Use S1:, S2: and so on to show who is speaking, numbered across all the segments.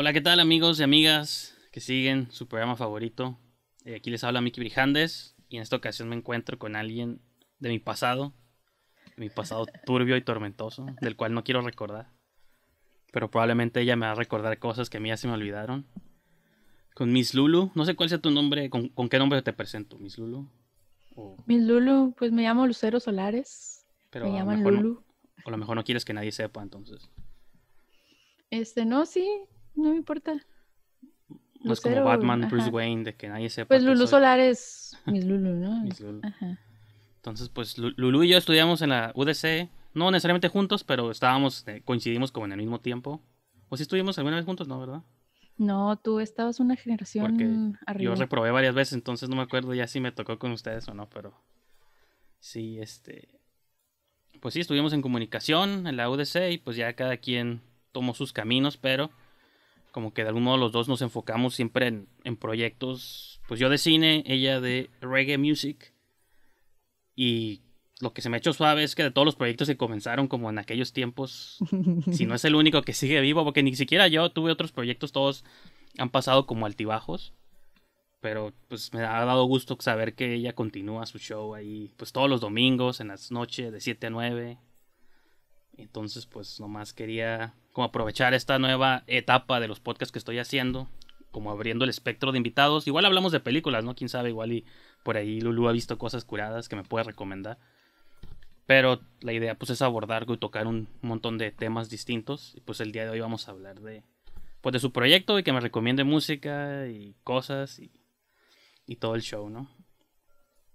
S1: Hola, ¿qué tal amigos y amigas que siguen su programa favorito? Eh, aquí les habla Miki Brijandes y en esta ocasión me encuentro con alguien de mi pasado, mi pasado turbio y tormentoso, del cual no quiero recordar. Pero probablemente ella me va a recordar cosas que a mí ya se me olvidaron. Con Miss Lulu, no sé cuál sea tu nombre, con, qué nombre te presento, Miss Lulu.
S2: Miss Lulu, pues me llamo Lucero Solares.
S1: Pero me llaman Lulu. o a lo mejor no quieres que nadie sepa entonces.
S2: Este, no, sí, no me importa. No es como Batman, Bruce
S1: Wayne, de que nadie sepa. Pues Lulu Solar
S2: es mis Lulu, ¿no? Lulu. Ajá.
S1: Entonces, pues Lulu y yo estudiamos en la UDC, no necesariamente juntos, pero estábamos, eh, coincidimos como en el mismo tiempo. ¿O si estuvimos alguna vez juntos? No, ¿verdad?
S2: No, tú estabas una generación arriba. Yo
S1: reprobé varias veces, entonces no me acuerdo ya si me tocó con ustedes o no, pero sí, este. Pues sí, estuvimos en comunicación en la UDC y pues ya cada quien tomó sus caminos, pero como que de algún modo los dos nos enfocamos siempre en, proyectos, pues yo de cine, ella de reggae music. Y lo que se me ha hecho suave es que de todos los proyectos que comenzaron como en aquellos tiempos, si no es el único que sigue vivo, porque ni siquiera yo tuve otros proyectos, todos han pasado como altibajos. Pero pues me ha dado gusto saber que ella continúa su show ahí, pues todos los domingos, en las noches, de 7 a 9, entonces, pues nomás quería como aprovechar esta nueva etapa de los podcasts que estoy haciendo, como abriendo el espectro de invitados. Igual hablamos de películas, ¿no? Quién sabe, igual y por ahí Lulu ha visto cosas curadas que me puede recomendar. Pero la idea pues es abordar y tocar un montón de temas distintos. Y pues el día de hoy vamos a hablar de pues de su proyecto y que me recomiende música y cosas y, y todo el show, ¿no?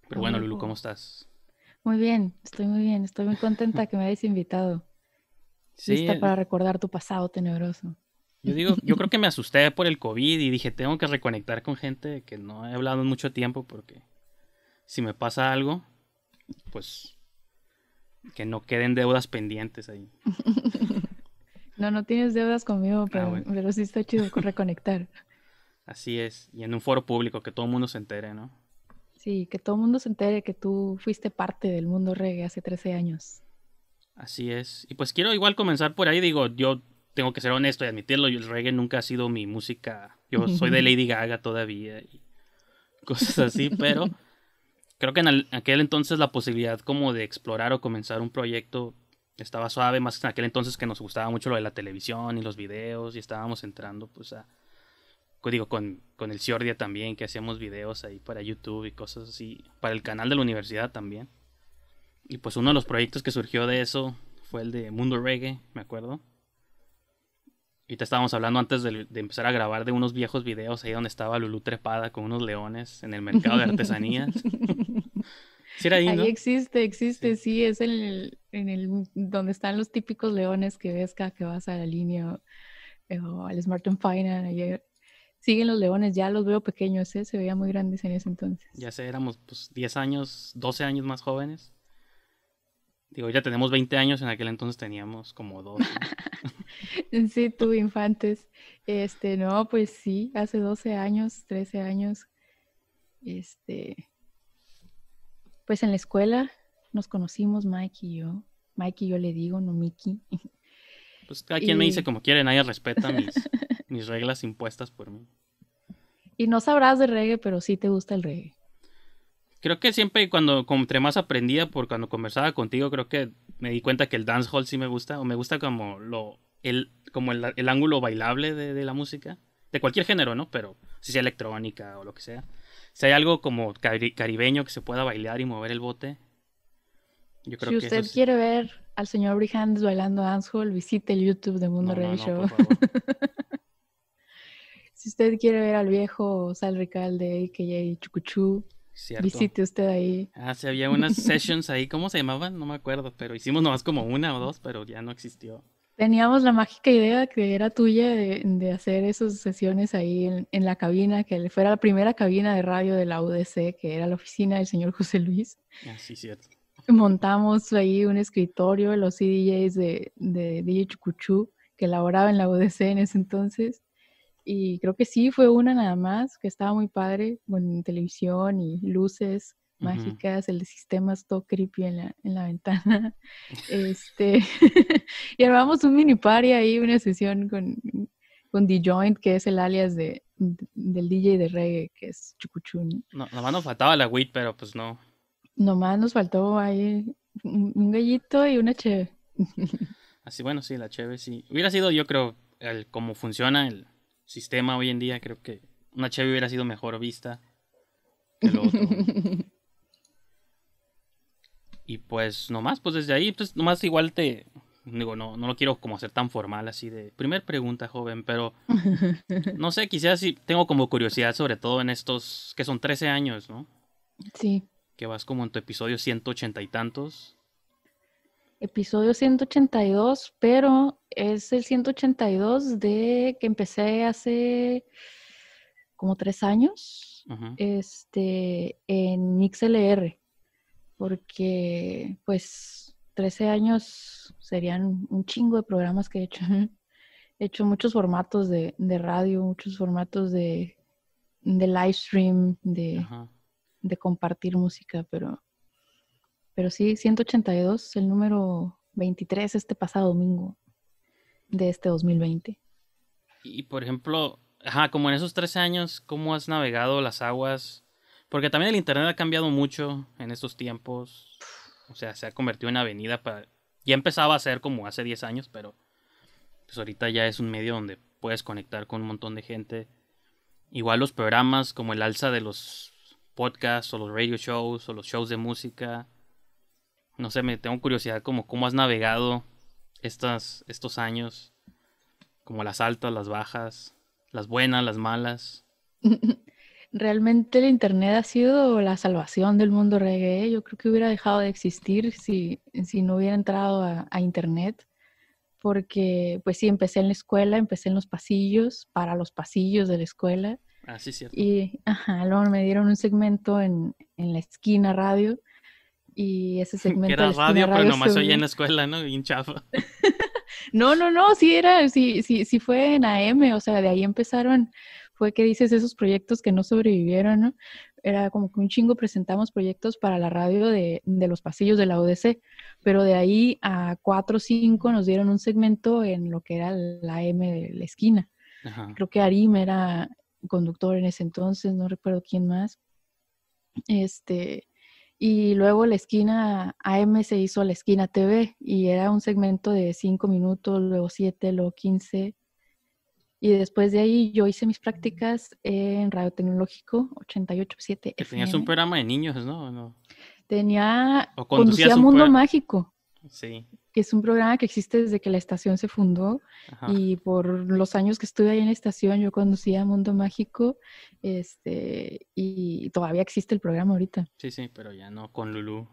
S1: Pero bueno, Lulu, ¿cómo estás?
S2: Muy bien, estoy muy bien, estoy muy contenta que me hayas invitado.
S1: Sí. Lista para
S2: recordar tu pasado tenebroso.
S1: Yo digo, yo creo que me asusté por el COVID y dije, tengo que reconectar con gente que no he hablado en mucho tiempo porque si me pasa algo, pues que no queden deudas pendientes ahí.
S2: No, no tienes deudas conmigo, ah, pero, pero sí está chido reconectar.
S1: Así es, y en un foro público que todo el mundo se entere, ¿no?
S2: Sí, que todo el mundo se entere que tú fuiste parte del mundo reggae hace 13 años.
S1: Así es. Y pues quiero igual comenzar por ahí. Digo, yo tengo que ser honesto y admitirlo. El reggae nunca ha sido mi música. Yo soy de Lady Gaga todavía y cosas así, pero creo que en aquel entonces la posibilidad como de explorar o comenzar un proyecto estaba suave, más que en aquel entonces que nos gustaba mucho lo de la televisión y los videos y estábamos entrando pues a digo, con, el Ciordia también, que hacíamos videos ahí para YouTube y cosas así, para el canal de la universidad también. Y pues uno de los proyectos que surgió de eso fue el de Mundo Reggae, me acuerdo. y te estábamos hablando antes de, empezar a grabar de unos viejos videos ahí donde estaba Lulú trepada con unos leones en el mercado de artesanías. sí, ahí,
S2: existe, existe, sí, es en el, en el, donde están los típicos leones que ves que vas a la línea eh, o, al Smart and Finance siguen los leones, ya los veo pequeños, ¿eh? se veían muy grandes en ese entonces.
S1: Ya sé, éramos pues 10 años, 12 años más jóvenes. Digo, ya tenemos 20 años, en aquel entonces teníamos como dos.
S2: sí, tú, infantes. Este, no, pues sí, hace 12 años, 13 años, este, pues en la escuela nos conocimos Mike y yo. Mike y yo le digo, no Mickey.
S1: Pues cada quien me dice como quiere, nadie respeta mis, mis reglas impuestas por mí.
S2: Y no sabrás de reggae, pero sí te gusta el reggae.
S1: Creo que siempre cuando entre más aprendía por cuando conversaba contigo, creo que me di cuenta que el dancehall sí me gusta, o me gusta como lo el como el, el ángulo bailable de, la música, de cualquier género, ¿no? Pero si sea electrónica o lo que sea. Si hay algo como caribeño que se pueda bailar y mover el bote, yo creo si usted quiere ver
S2: al señor Brihans bailando dancehall, visite el YouTube de Mundo no, Show. Si usted quiere ver al viejo Sal de AKA Chucuchú,
S1: Cierto. visite
S2: usted ahí.
S1: Ah, sí, había unas sessions ahí, ¿cómo se llamaban? No me acuerdo, pero hicimos nomás como una o dos, pero ya no existió.
S2: Teníamos la mágica idea que era tuya de, hacer esas sesiones ahí en, la cabina, que fuera la primera cabina de radio de la UDC, que era la oficina del señor José Luis.
S3: Ah, sí, cierto.
S2: Montamos ahí un escritorio, los CDJs de, de DJ Chucuchú, que elaboraba en la UDC en ese entonces y creo que sí, fue una nada más, que estaba muy padre, con televisión y luces mágicas, el sistema es todo creepy en la, en la ventana. este, y armamos un mini party ahí, una sesión con, con Joint, que es el alias de, del DJ de reggae, que es Chucuchun.
S1: No, nomás nos faltaba la WIT, pero pues no.
S2: Nomás nos faltó ahí un, gallito y una cheve.
S1: Así, bueno, sí, la cheve, sí. Hubiera sido, yo creo, el cómo funciona el sistema hoy en día, creo que una Chevy hubiera sido mejor vista que otro. y pues nomás, pues desde ahí, pues nomás igual te digo, no, no lo quiero como hacer tan formal así de primer pregunta, joven, pero no sé, quizás si tengo como curiosidad, sobre todo en estos que son 13 años, ¿no? Sí. Que vas como en tu episodio 180 y tantos.
S2: Episodio 182, pero es el 182 de que empecé hace como tres años este, en XLR, e porque pues 13 años serían un chingo de programas que he hecho. he hecho muchos formatos de, radio, muchos formatos de, de live stream, de, de compartir música, pero, pero sí, 182, el número 23 este pasado domingo de este 2020.
S1: Y por ejemplo, ajá, como en esos tres años, ¿cómo has navegado las aguas? Porque también el Internet ha cambiado mucho en estos tiempos. O sea, se ha convertido en avenida para... Ya empezaba a ser como hace 10 años, pero pues ahorita ya es un medio donde puedes conectar con un montón de gente. Igual los programas como el alza de los podcasts o los radio shows o los shows de música. No sé, me tengo curiosidad como cómo has navegado estas, estos años, como las altas, las bajas, las buenas, las malas.
S2: Realmente el Internet ha sido la salvación del mundo reggae. ¿eh? Yo creo que hubiera dejado de existir si, si no hubiera entrado a, Internet porque pues sí, empecé en la escuela, empecé en los pasillos, para los pasillos de la escuela. Ah, sí, cierto. Y luego me dieron un segmento en, en la esquina radio y ese segmento. era radio, pero nomás en la
S1: escuela, ¿no?
S2: no, no, no, sí era, sí, sí, sí fue en AM, o sea, de ahí empezaron, fue que dices esos proyectos que no sobrevivieron, ¿no? Era como que un chingo presentamos proyectos para la radio de, de los pasillos de la ODC, pero de ahí a cuatro o 5 nos dieron un segmento en lo que era la AM de la esquina. Creo que Arim era conductor en ese entonces, no recuerdo quién más. Este, y luego la esquina AM se hizo la esquina TV y era un segmento de cinco minutos, luego 7, luego 15. Y después de ahí yo hice mis prácticas en Radio Tecnológico 887. Que tenías un
S1: programa de niños, ¿no? no?
S2: Tenía. O conducía Mundo Mágico. Sí que es un programa que existe desde que la estación se fundó y por los años que estuve ahí en la estación yo conocía Mundo Mágico este, y todavía existe el programa ahorita.
S1: Sí, sí, pero ya no con Lulu.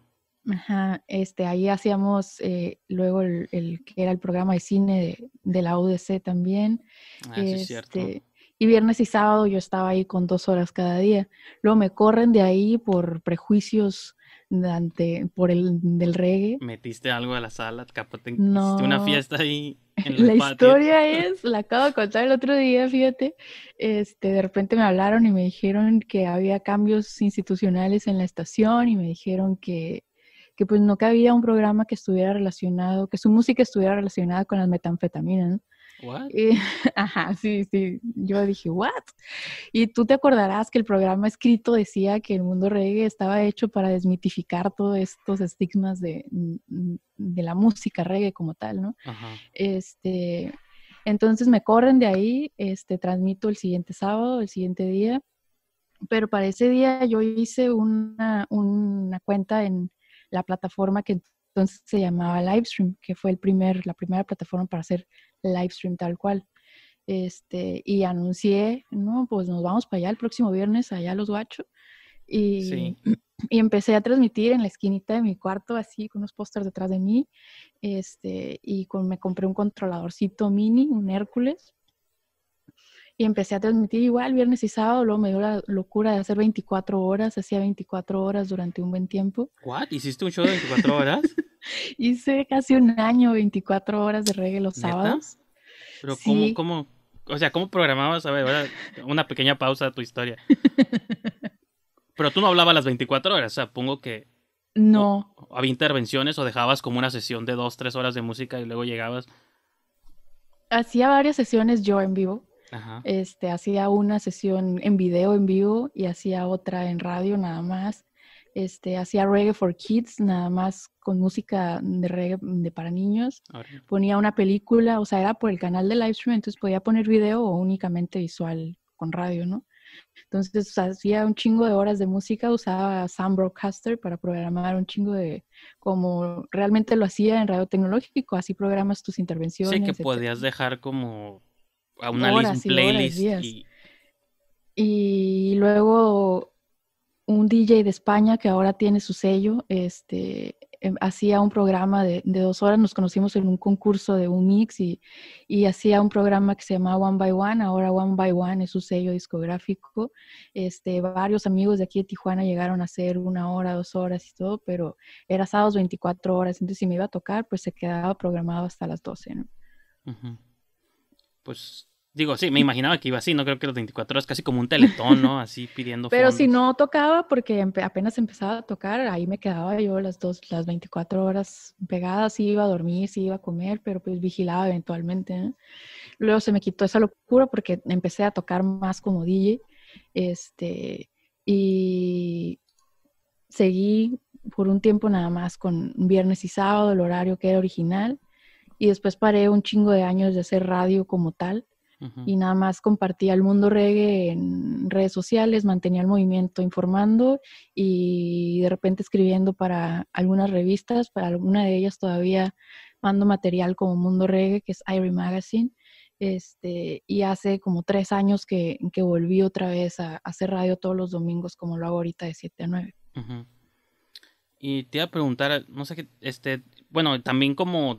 S2: Ajá, este, ahí hacíamos eh, luego el, que era el programa de cine de, la UDC también.
S1: Ah, es cierto.
S2: Este, y viernes y sábado yo estaba ahí con dos horas cada día. Luego me corren de ahí por prejuicios ante por el del reggae.
S1: ¿Metiste algo a la sala? capote hiciste una fiesta ahí. la historia
S2: es, la acabo de contar el otro día, fíjate, este, de repente me hablaron y me dijeron que había cambios institucionales en la estación y me dijeron que, que pues no cabía un programa que estuviera relacionado, que su música estuviera relacionada con las metanfetaminas. ¿What? ajá, sí, sí. Yo dije, ¿what? Y tú te acordarás que el programa escrito decía que el mundo reggae estaba hecho para desmitificar todos estos estigmas de, la música reggae como tal, ¿no? Ajá. Este, entonces me corren de ahí, este, transmito el siguiente sábado, el siguiente día, pero para ese día yo hice una, una cuenta en la plataforma que entonces se llamaba Livestream, que fue el primer, la primera plataforma para hacer Livestream tal cual. Este, y anuncié, no, pues nos vamos para allá el próximo viernes, allá los guachos. Y, empecé a transmitir en la esquinita de mi cuarto, así, con unos pósters detrás de mí. Este, y con, me compré un controladorcito mini, un Hércules, y empecé a transmitir igual viernes y sábado, luego me dio la locura de hacer 24 horas, hacía 24 horas durante un buen tiempo.
S1: ¿What? ¿Hiciste un show de 24 horas?
S2: Hice casi un año 24 horas de reggae los sábados.
S1: Pero ¿cómo, cómo, o sea, cómo programabas? A ver, ahora una pequeña pausa de tu historia. Pero tú no hablabas las 24 horas, o sea, pongo que...
S2: No.
S1: había intervenciones o dejabas como una sesión de dos, tres horas de música y luego llegabas...
S2: Hacía varias sesiones yo en vivo este, hacía una sesión en video, en vivo, y hacía otra en radio nada más. Este, hacía reggae for kids, nada más con música de reggae mm, de para niños. Ponía una película, o sea, era por el canal de live stream, entonces podía poner video o únicamente visual con radio, ¿no? Entonces hacía un chingo de horas de música, usaba Sound Broadcaster para programar un chingo de, como realmente lo hacía en radio tecnológico, así programas tus intervenciones. Sí, que
S1: podías dejar como a una horas
S2: Y, luego un DJ de España que ahora tiene su sello, este em, hacía un programa de, dos horas, nos conocimos en un concurso de un mix y, y hacía un programa que se llamaba One by One, ahora One by One es su sello discográfico. Este, varios amigos de aquí de Tijuana llegaron a hacer una hora, dos horas y todo, pero era sábados 24 horas, entonces si me iba a tocar, pues se quedaba programado hasta las 12.
S1: Pues Digo, sí, me imaginaba que iba así, no creo que los 24 horas, casi como un teletón, ¿no? Así pidiendo. Pero si
S2: no tocaba, porque apenas empezaba a tocar, ahí me quedaba yo las dos, las 24 horas pegadas, sí iba a dormir, sí iba a comer, pero pues vigilaba eventualmente. ¿eh? Luego se me quitó esa locura porque empecé a tocar más como DJ, este, y seguí por un tiempo nada más con viernes y sábado, el horario que era original, y después paré un chingo de años de hacer radio como tal y nada más compartía el mundo reggae en redes sociales, mantenía el movimiento informando y de repente escribiendo para algunas revistas, para alguna de ellas todavía mando material como Mundo Reggae, que es Irie Magazine. Este, y hace como tres años que, volví otra vez a, hacer radio todos los domingos, como lo hago ahorita de 7 a 9.
S1: Y te iba a preguntar, no sé qué, este, bueno, también como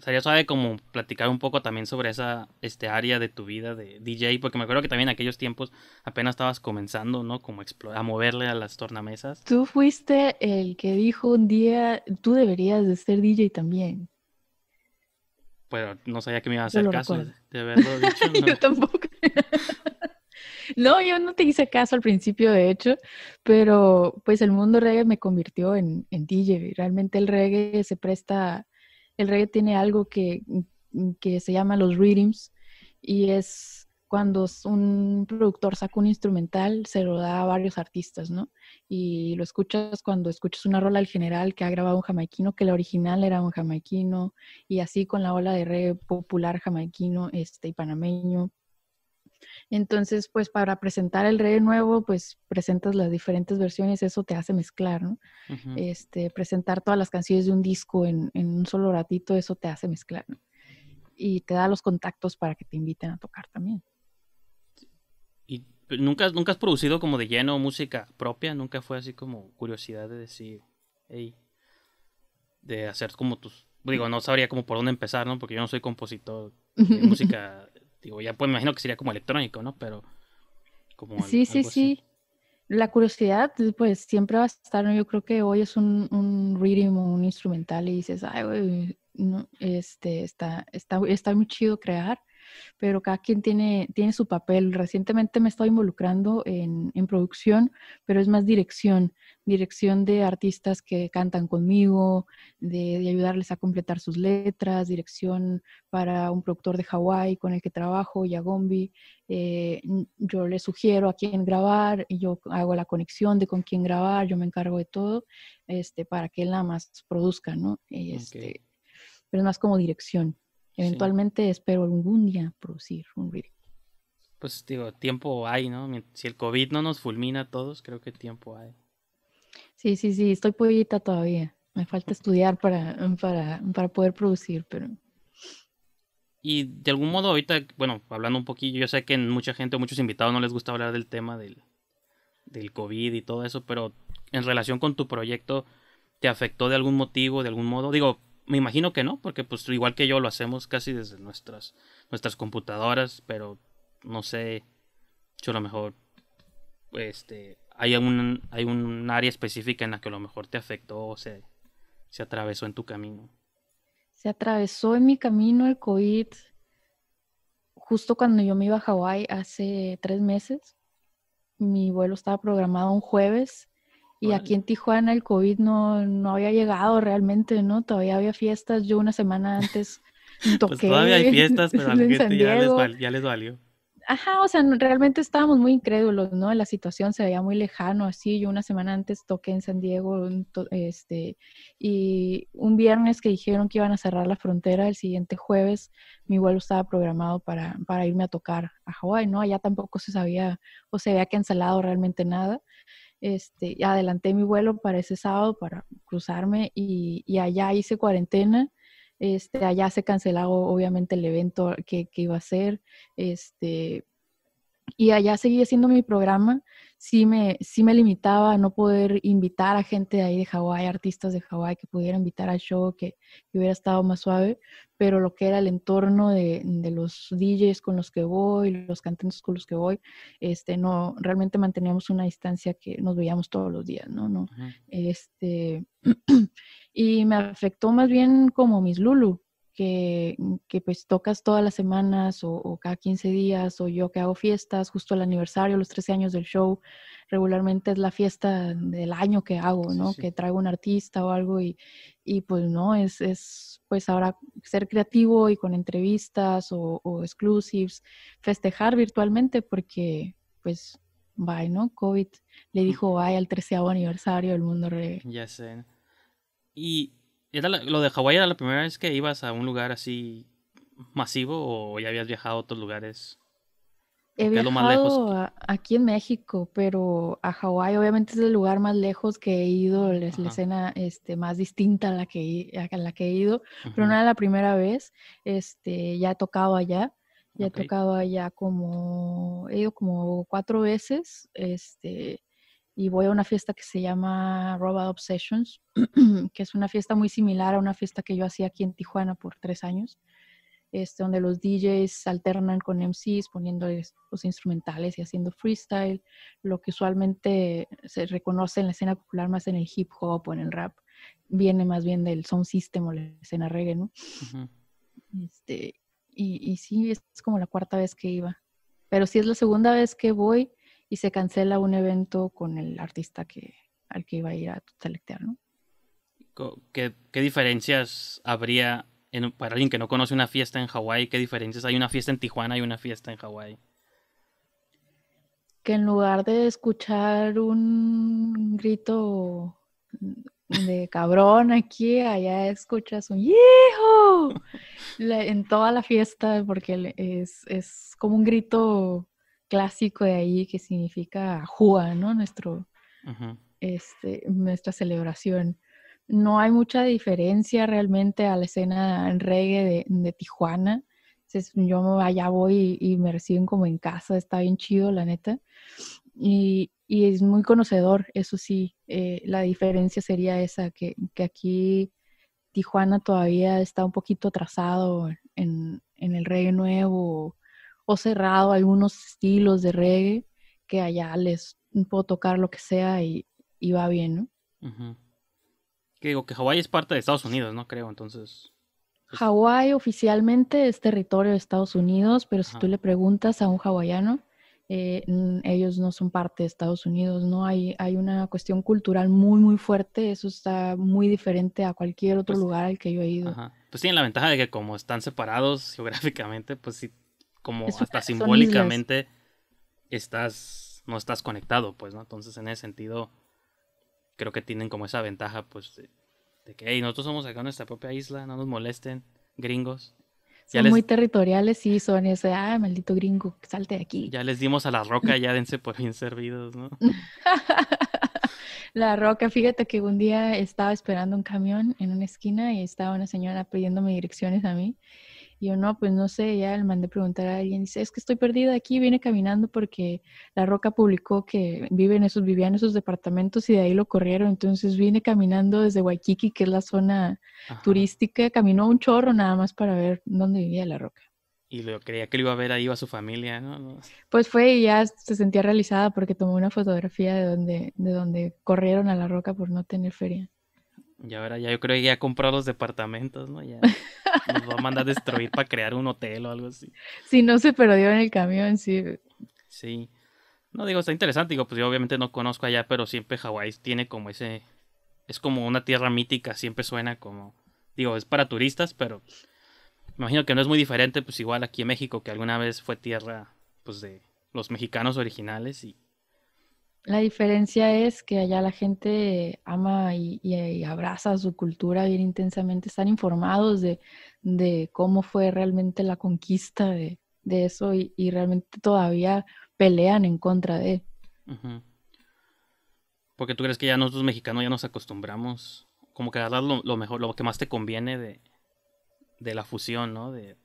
S1: Sería suave como platicar un poco también sobre esa este área de tu vida de DJ, porque me acuerdo que también en aquellos tiempos apenas estabas comenzando, ¿no? Como a moverle a las tornamesas.
S2: Tú fuiste el que dijo un día, tú deberías de ser DJ también.
S1: Pero no sabía que me iba a hacer caso de haberlo dicho. yo tampoco.
S2: no, yo no te hice caso al principio, de hecho, pero pues el mundo reggae me convirtió en, en DJ. Realmente el reggae se presta el reggae tiene algo que, se llama los readings y es cuando un productor saca un instrumental, se lo da a varios artistas, ¿no? Y lo escuchas cuando escuchas una rola al general que ha grabado un jamaiquino, que la original era un jamaiquino, y así con la ola de reggae popular jamaiquino este, y panameño. Entonces, pues para presentar el rey nuevo, pues presentas las diferentes versiones, eso te hace mezclar, ¿no? este, presentar todas las canciones de un disco en, un solo ratito, eso te hace mezclar, ¿no? Y te da los contactos para que te inviten a tocar también.
S1: ¿Y nunca, nunca has producido como de lleno música propia? ¿Nunca fue así como curiosidad de decir, hey, de hacer como tus... Digo, no sabría como por dónde empezar, ¿no? Porque yo no soy compositor de música Digo, ya pues me imagino que sería como electrónico, ¿no? Pero como Sí, sí, sí.
S2: La curiosidad, pues siempre va a estar, Yo creo que hoy es un, un rhythm o un instrumental y dices, ay, güey, no, este, está, está, está muy chido crear pero cada quien tiene, su papel. Recientemente me he estado involucrando en, producción, pero es más dirección, dirección de artistas que cantan conmigo, de, ayudarles a completar sus letras, dirección para un productor de Hawái con el que trabajo, Yagombi. Eh, yo le sugiero a quién grabar, y yo hago la conexión de con quién grabar, yo me encargo de todo, este, para que él nada más produzca, ¿no? Este, pero es más como dirección. Eventualmente espero algún día producir un video.
S1: Pues digo, tiempo hay, ¿no? Si el COVID no nos fulmina a todos, creo que tiempo hay.
S2: Sí, sí, sí, estoy pollita todavía. Me falta estudiar para, para, poder producir, pero...
S1: Y de algún modo ahorita, bueno, hablando un poquillo, yo sé que mucha gente, muchos invitados no les gusta hablar del tema del, del COVID y todo eso, pero en relación con tu proyecto, ¿te afectó de algún motivo, de algún modo? Digo, me imagino que no, porque pues igual que yo lo hacemos casi desde nuestras, nuestras computadoras, pero no sé, yo a lo mejor este, hay, un, hay un área específica en la que a lo mejor te afectó o se, se atravesó en tu camino.
S2: Se atravesó en mi camino el COVID justo cuando yo me iba a Hawái hace tres meses. Mi vuelo estaba programado un jueves y aquí en Tijuana el COVID no, no había llegado realmente, ¿no? Todavía había fiestas. Yo una semana antes pues toqué. pues todavía hay fiestas, pero a la
S1: ya les, valió.
S2: Ajá, o sea, realmente estábamos muy incrédulos, ¿no? La situación se veía muy lejano, así. Yo una semana antes toqué en San Diego, este, y un viernes que dijeron que iban a cerrar la frontera, el siguiente jueves mi vuelo estaba programado para, para irme a tocar a Hawái, ¿no? Allá tampoco se sabía o se había cancelado realmente nada. Este, adelanté mi vuelo para ese sábado para cruzarme y, allá hice cuarentena. Este, allá se canceló obviamente el evento que, que iba a ser, Este, y allá seguía siendo mi programa. Sí me, sí me limitaba a no poder invitar a gente de ahí de Hawái, artistas de Hawái que pudiera invitar al show, que, hubiera estado más suave, pero lo que era el entorno de, los DJs con los que voy, los cantantes con los que voy, este, no, realmente manteníamos una distancia que nos veíamos todos los días, ¿no? no este, y me afectó más bien como mis Lulu, Mm, que, pues tocas todas las semanas o, cada 15 días, o yo que hago fiestas, justo el aniversario, los 13 años del show, regularmente es la fiesta del año que hago, ¿no? Que traigo un artista o algo y, y pues no, es, pues ahora ser creativo y con entrevistas o, exclusives, festejar virtualmente porque pues bye, ¿no? COVID le dijo bye al 13 aniversario del mundo
S1: Ya sé. Y era lo de Hawái era la primera vez que ibas a un lugar así masivo o ya habías viajado a otros lugares? He
S2: aquí en México, pero a Hawái obviamente es el lugar más lejos que he ido, es la escena este, más distinta a la que, la que he ido, pero no era la primera vez, este, ya he tocado allá, ya he tocado allá como, he ido como cuatro veces, este, y voy a una fiesta que se llama Robot Obsessions, que es una fiesta muy similar a una fiesta que yo hacía aquí en Tijuana por tres años, este, donde los DJs alternan con MCs poniendo los instrumentales y haciendo freestyle, lo que usualmente se reconoce en la escena popular más en el hip hop o en el rap, viene más bien del sound system o la escena reggae, ¿no? este, y, y sí, es como la cuarta vez que iba, pero sí es la segunda vez que voy y se cancela un evento con el artista que, al que iba a ir a selectear, ¿no?
S1: ¿Qué, ¿Qué, diferencias habría para alguien que no conoce una fiesta en Hawái? ¿Qué diferencias? Hay una fiesta en Tijuana y una fiesta en Hawái.
S2: Que en lugar de escuchar un grito de cabrón aquí, allá escuchas un ¡Hijo! en toda la fiesta, porque es, es como un grito clásico de ahí que significa Júa, ¿no? Nuestro, este, nuestra celebración. No hay mucha diferencia realmente a la escena en reggae de, Tijuana. Entonces, yo allá voy y, me reciben como en casa, está bien chido, la neta. Y, y es muy conocedor, eso sí. Eh, la diferencia sería esa, que, aquí Tijuana todavía está un poquito atrasado en, en el reggae nuevo cerrado algunos estilos de reggae que allá les puedo tocar lo que sea y, va bien,
S1: ¿no? Que digo, que Hawái es parte de Estados Unidos, ¿no? Creo, entonces.
S2: Hawái oficialmente es territorio de Estados Unidos, pero si tú le preguntas a un hawaiano, eh, ellos no son parte de Estados Unidos, ¿no? Hay, hay una cuestión cultural muy, muy fuerte, eso está muy diferente a cualquier otro pues lugar al que yo he ido.
S1: Pues tienen la ventaja de que como están separados geográficamente, pues sí como hasta simbólicamente estás, no estás conectado, pues, ¿no? Entonces, en ese sentido, creo que tienen como esa ventaja, pues, de, que, hey, nosotros somos acá en nuestra propia isla, no nos molesten, gringos. Son muy
S2: territoriales, sí, son ese, ah, maldito gringo, salte de aquí.
S1: Ya les dimos a la roca, ya dense por bien servidos, ¿no?
S2: la roca, fíjate que un día estaba esperando un camión en una esquina y estaba una señora pidiéndome direcciones a mí y yo, no, pues no sé, ya le mandé preguntar a alguien, dice, es que estoy perdida aquí, viene caminando porque La Roca publicó que viven esos, vivían esos departamentos y de ahí lo corrieron, entonces vine caminando desde Waikiki, que es la zona turística, caminó un chorro nada más para ver dónde vivía La Roca.
S1: Y lo creía que lo iba a ver ahí a su familia, ¿no?
S2: Pues fue y ya se sentía realizada porque tomó una fotografía de donde, de donde corrieron a La Roca por no tener feria.
S1: Y ahora ya yo creo que ya compró los departamentos, ¿no? Ya nos va a mandar a destruir para crear un hotel o algo así.
S2: Sí, no se perdió en el camión, sí.
S1: Sí. No, digo, está interesante. Digo, pues yo obviamente no conozco allá, pero siempre Hawái tiene como ese. Es como una tierra mítica, siempre suena como. Digo, es para turistas, pero. Me imagino que no es muy diferente, pues igual aquí en México, que alguna vez fue tierra, pues de los mexicanos originales y
S2: la diferencia es que allá la gente ama y, abraza su cultura bien intensamente, están informados de, cómo fue realmente la conquista de, eso y, realmente todavía pelean en contra de.
S1: él. Porque tú crees que ya nosotros mexicanos ya nos acostumbramos, como que agarrar lo, lo, mejor, lo que más te conviene de, de la fusión, ¿no? De,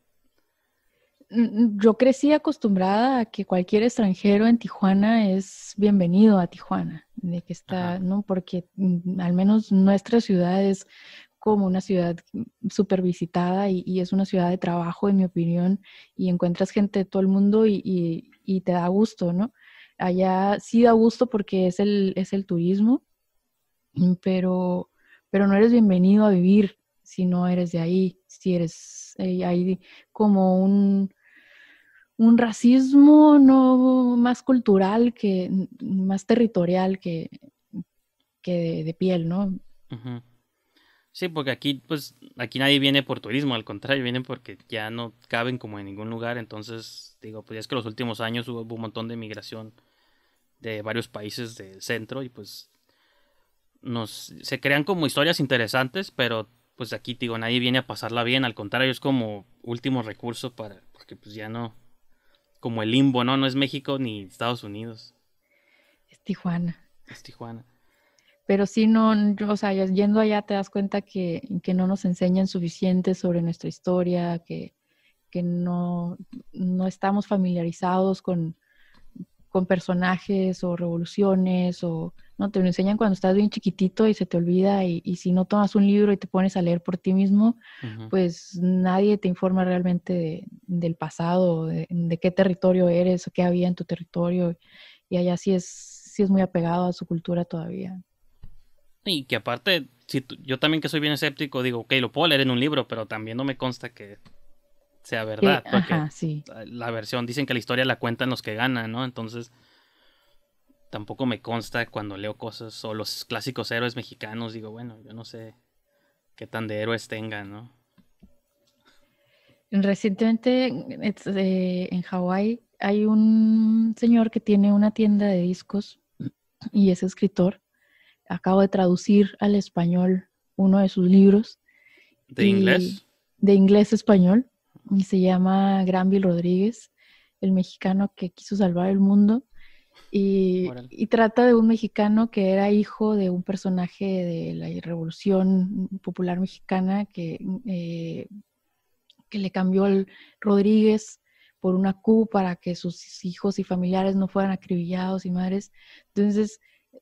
S2: Mm, yo crecí acostumbrada a que cualquier extranjero en Tijuana es bienvenido a Tijuana, de que está, ¿no? Porque mm, al menos nuestra ciudad es como una ciudad mm, súper visitada y, es una ciudad de trabajo, en mi opinión, y encuentras gente de todo el mundo y, te da gusto, ¿no? Allá sí da gusto porque es el, es el turismo, pero, pero no eres bienvenido a vivir si no eres de ahí, si eres, eh, ahí como un, un racismo no más cultural que más territorial que, que de, piel, ¿no?
S1: Sí, porque aquí, pues, aquí nadie viene por turismo, al contrario, vienen porque ya no caben como en ningún lugar. Entonces, digo, pues es que los últimos años hubo un montón de migración de varios países del centro y pues nos se crean como historias interesantes, pero pues aquí digo, nadie viene a pasarla bien, al contrario, es como último recurso para porque pues ya no como el limbo, ¿no? No es México ni Estados Unidos. Es Tijuana. Es Tijuana.
S2: Pero sí, no, yo, o sea, yendo allá te das cuenta que, que, no nos enseñan suficiente sobre nuestra historia, que, no, no, estamos familiarizados con, con personajes o revoluciones o ¿no? Te lo enseñan cuando estás bien chiquitito y se te olvida y, si no tomas un libro y te pones a leer por ti mismo, pues nadie te informa realmente del pasado, de, qué territorio eres o qué había en tu territorio y allá sí es, es muy apegado a su cultura todavía.
S1: Y que aparte, si yo también que soy bien escéptico, digo, ok, lo puedo leer en un libro, pero también no me consta que sea verdad. la versión, dicen que la historia la cuentan los que ganan, ¿no? Entonces, tampoco me consta cuando leo cosas o los clásicos héroes mexicanos, digo, bueno, yo no sé qué tan de héroes tengan, ¿no?
S2: Recientemente eh, en Hawái hay un señor que tiene una tienda de discos y es escritor. Acabo de traducir al español uno de sus libros.
S3: ¿De
S1: inglés?
S2: De inglés español. Y se llama Granville Rodríguez, el mexicano que quiso salvar el mundo. Y, y, trata de un mexicano que era hijo de un personaje de la Revolución Popular Mexicana que, eh, que le cambió el Rodríguez por una Q para que sus hijos y familiares no fueran acribillados y madres. Entonces,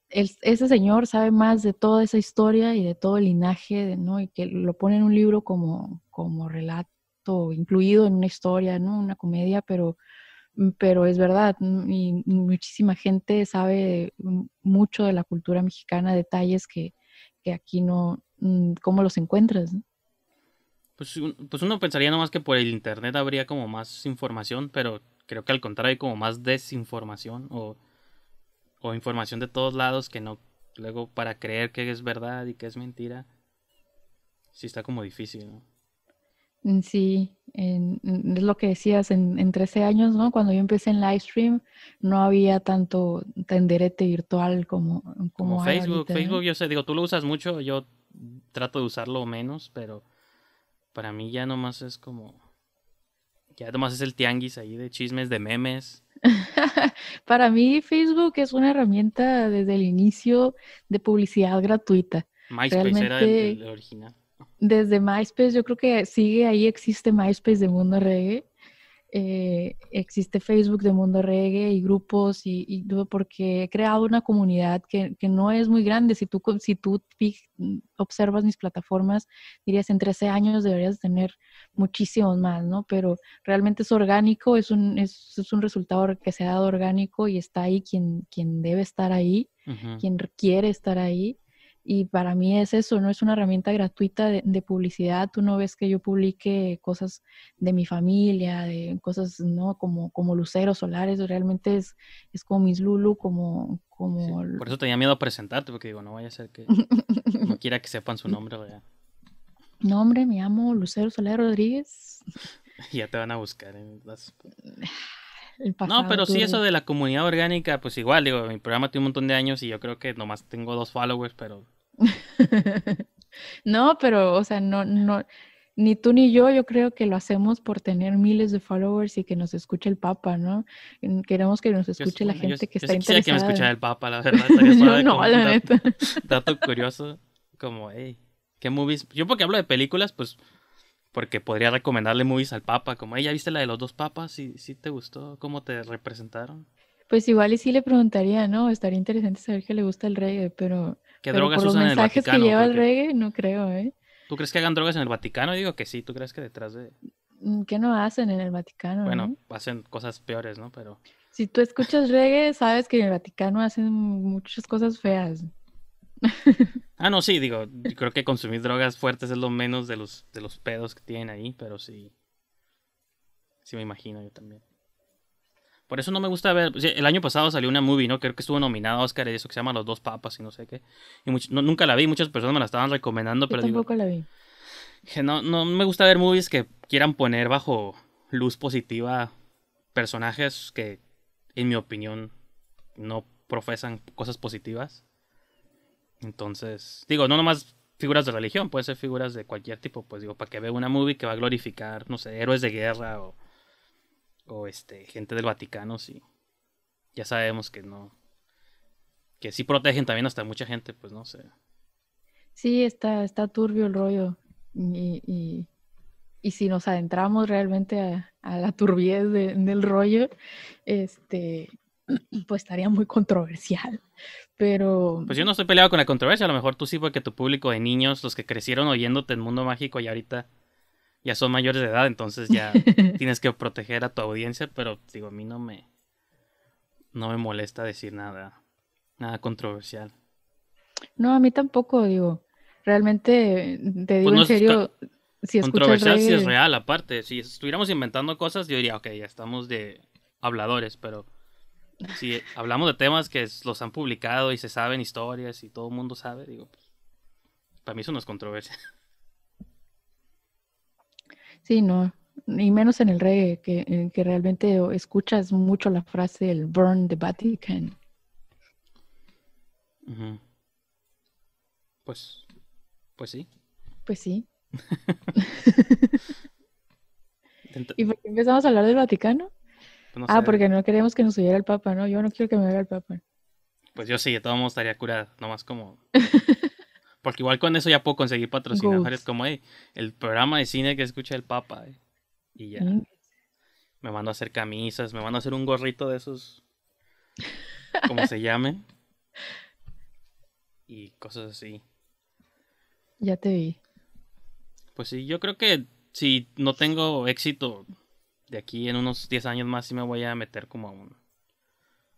S2: ese señor sabe más de toda esa historia y de todo el linaje, ¿no? Y que lo pone en un libro como, como relato incluido en una historia, ¿no? Una comedia, pero Mm, pero es verdad y muchísima gente sabe mm, mucho de la cultura mexicana, detalles que, que aquí no, mm, ¿cómo los encuentras?
S1: Pues, pues uno pensaría nomás que por el internet habría como más información, pero creo que al contrario hay como más desinformación o, o información de todos lados que no, luego para creer que es verdad y que es mentira, sí está como difícil, ¿no?
S2: Mm, sí, es lo que decías, en, 13 años, ¿no? Cuando yo empecé en Livestream, no había tanto tenderete virtual como, como, Facebook.
S1: Facebook, yo sé, digo, tú lo usas mucho, yo trato de usarlo menos, pero para mí ya nomás es como, ya nomás es el tianguis ahí de chismes, de memes.
S2: para mí Facebook es una herramienta desde el inicio de publicidad gratuita. MySpace era original. Desde MySpace, yo creo que sigue ahí, existe MySpace de Mundo Reggae. Eh, existe Facebook de Mundo Reggae y grupos y, porque he creado una comunidad que, no es muy grande. Si tú, si tú observas mis plataformas, dirías en 13 años deberías tener muchísimos más, ¿no? Pero realmente es orgánico, es un, es, un resultado que se ha dado orgánico y está ahí quien, quien debe estar ahí, quien quiere estar ahí. Y para mí es eso, ¿no? Es una herramienta gratuita de, publicidad. Tú no ves que yo publique cosas de mi familia, de cosas, ¿no? Como, como luceros solares. Realmente es, es como mis Lulu, como... como... por
S1: eso tenía miedo a presentarte, porque digo, no vaya a ser que... no quiera que sepan su nombre,
S2: nombre me llamo Lucero Solares Rodríguez.
S1: ya te van a buscar en las... Ah.
S2: No, pero sí, eso
S1: de la comunidad orgánica, pues igual, digo, mi programa tiene un montón de años y yo creo que nomás tengo dos followers, pero.
S2: no, pero, o sea, no, no, ni tú ni yo, yo creo que lo hacemos por tener miles de followers y que nos escuche el Papa, ¿no? Queremos que nos escuche la gente que está interesada. Yo que me el
S1: Papa, la verdad. no, la neta. Dato, curioso, como, hey, ¿qué movies? Yo porque hablo de películas, pues porque podría recomendarle movies al Papa, como, ¿ya viste la de los dos papas? si si te gustó? ¿Cómo te representaron?
S2: Pues igual y sí le preguntaría, ¿no? Estaría interesante saber que le gusta el reggae, pero,
S1: ¿Qué drogas usan mensajes en el Vaticano, que lleva el
S2: reggae, no creo, ¿eh?
S1: ¿Tú crees que hagan drogas en el Vaticano? Digo que sí, ¿tú crees que detrás de...?
S2: Mm, ¿Qué no hacen en el Vaticano? Bueno,
S1: hacen cosas peores, ¿no? Pero...
S2: Si tú escuchas reggae, sabes que en el Vaticano hacen muchas cosas feas.
S1: ah, no, sí, digo, creo que consumir drogas fuertes es lo menos de los, de los pedos que tienen ahí, pero sí. Sí, me imagino yo también. Por eso no me gusta ver. El año pasado salió una movie, ¿no? Creo que estuvo nominada a Oscar y eso que se llama Los dos papas y no sé qué. Y nunca la vi, muchas personas me la estaban recomendando, pero tampoco la vi. no, no me gusta ver movies que quieran poner bajo luz positiva personajes que, en mi opinión, no profesan cosas positivas. Entonces, digo, no nomás figuras de religión, puede ser figuras de cualquier tipo, pues digo, para que vea una movie que va a glorificar, no sé, héroes de guerra o, este, gente del Vaticano, sí. Ya sabemos que no. Que sí protegen también hasta mucha gente, pues no sé.
S2: Sí, está, está turbio el rollo. Y, y, si nos adentramos realmente a, la turbidez del rollo, este, pues estaría muy controversial. Pues yo no estoy
S1: peleado con la controversia, a lo mejor tú sí, porque tu público de niños, los que crecieron oyéndote en Mundo Mágico y ahorita ya son mayores de edad, entonces ya tienes que proteger a tu audiencia, pero digo, a mí no me. No me molesta decir nada. Nada controversial.
S2: No, a mí tampoco, digo. Realmente, te digo pues en serio. si Es si controversial si es
S1: real, aparte. Si estuviéramos inventando cosas, yo diría, ok, ya estamos de habladores, pero si hablamos de temas que los han publicado y se saben historias y todo el mundo sabe, digo, para mí eso no es controversia.
S2: Sí, no, y menos en el reggae, que, realmente escuchas mucho la frase el burn the Vatican.
S1: Pues, pues sí.
S2: Pues sí. ¿Y por qué empezamos a hablar del Vaticano? Pues, ah, porque no queremos que nos subiera el Papa, ¿no? Yo no quiero que me vea el Papa.
S1: Pues yo sí, de todo modo estaría curada, nomás como... porque igual con eso ya puedo conseguir patrocinadores como el programa de cine que escucha el Papa. Eh", y ya. Me mando a hacer camisas, me mando a hacer un gorrito de esos... cómo se llamen. Y cosas así.
S2: Ya te vi.
S1: Pues sí, yo creo que si no tengo éxito aquí en unos 10 años más sí me voy a meter como a un...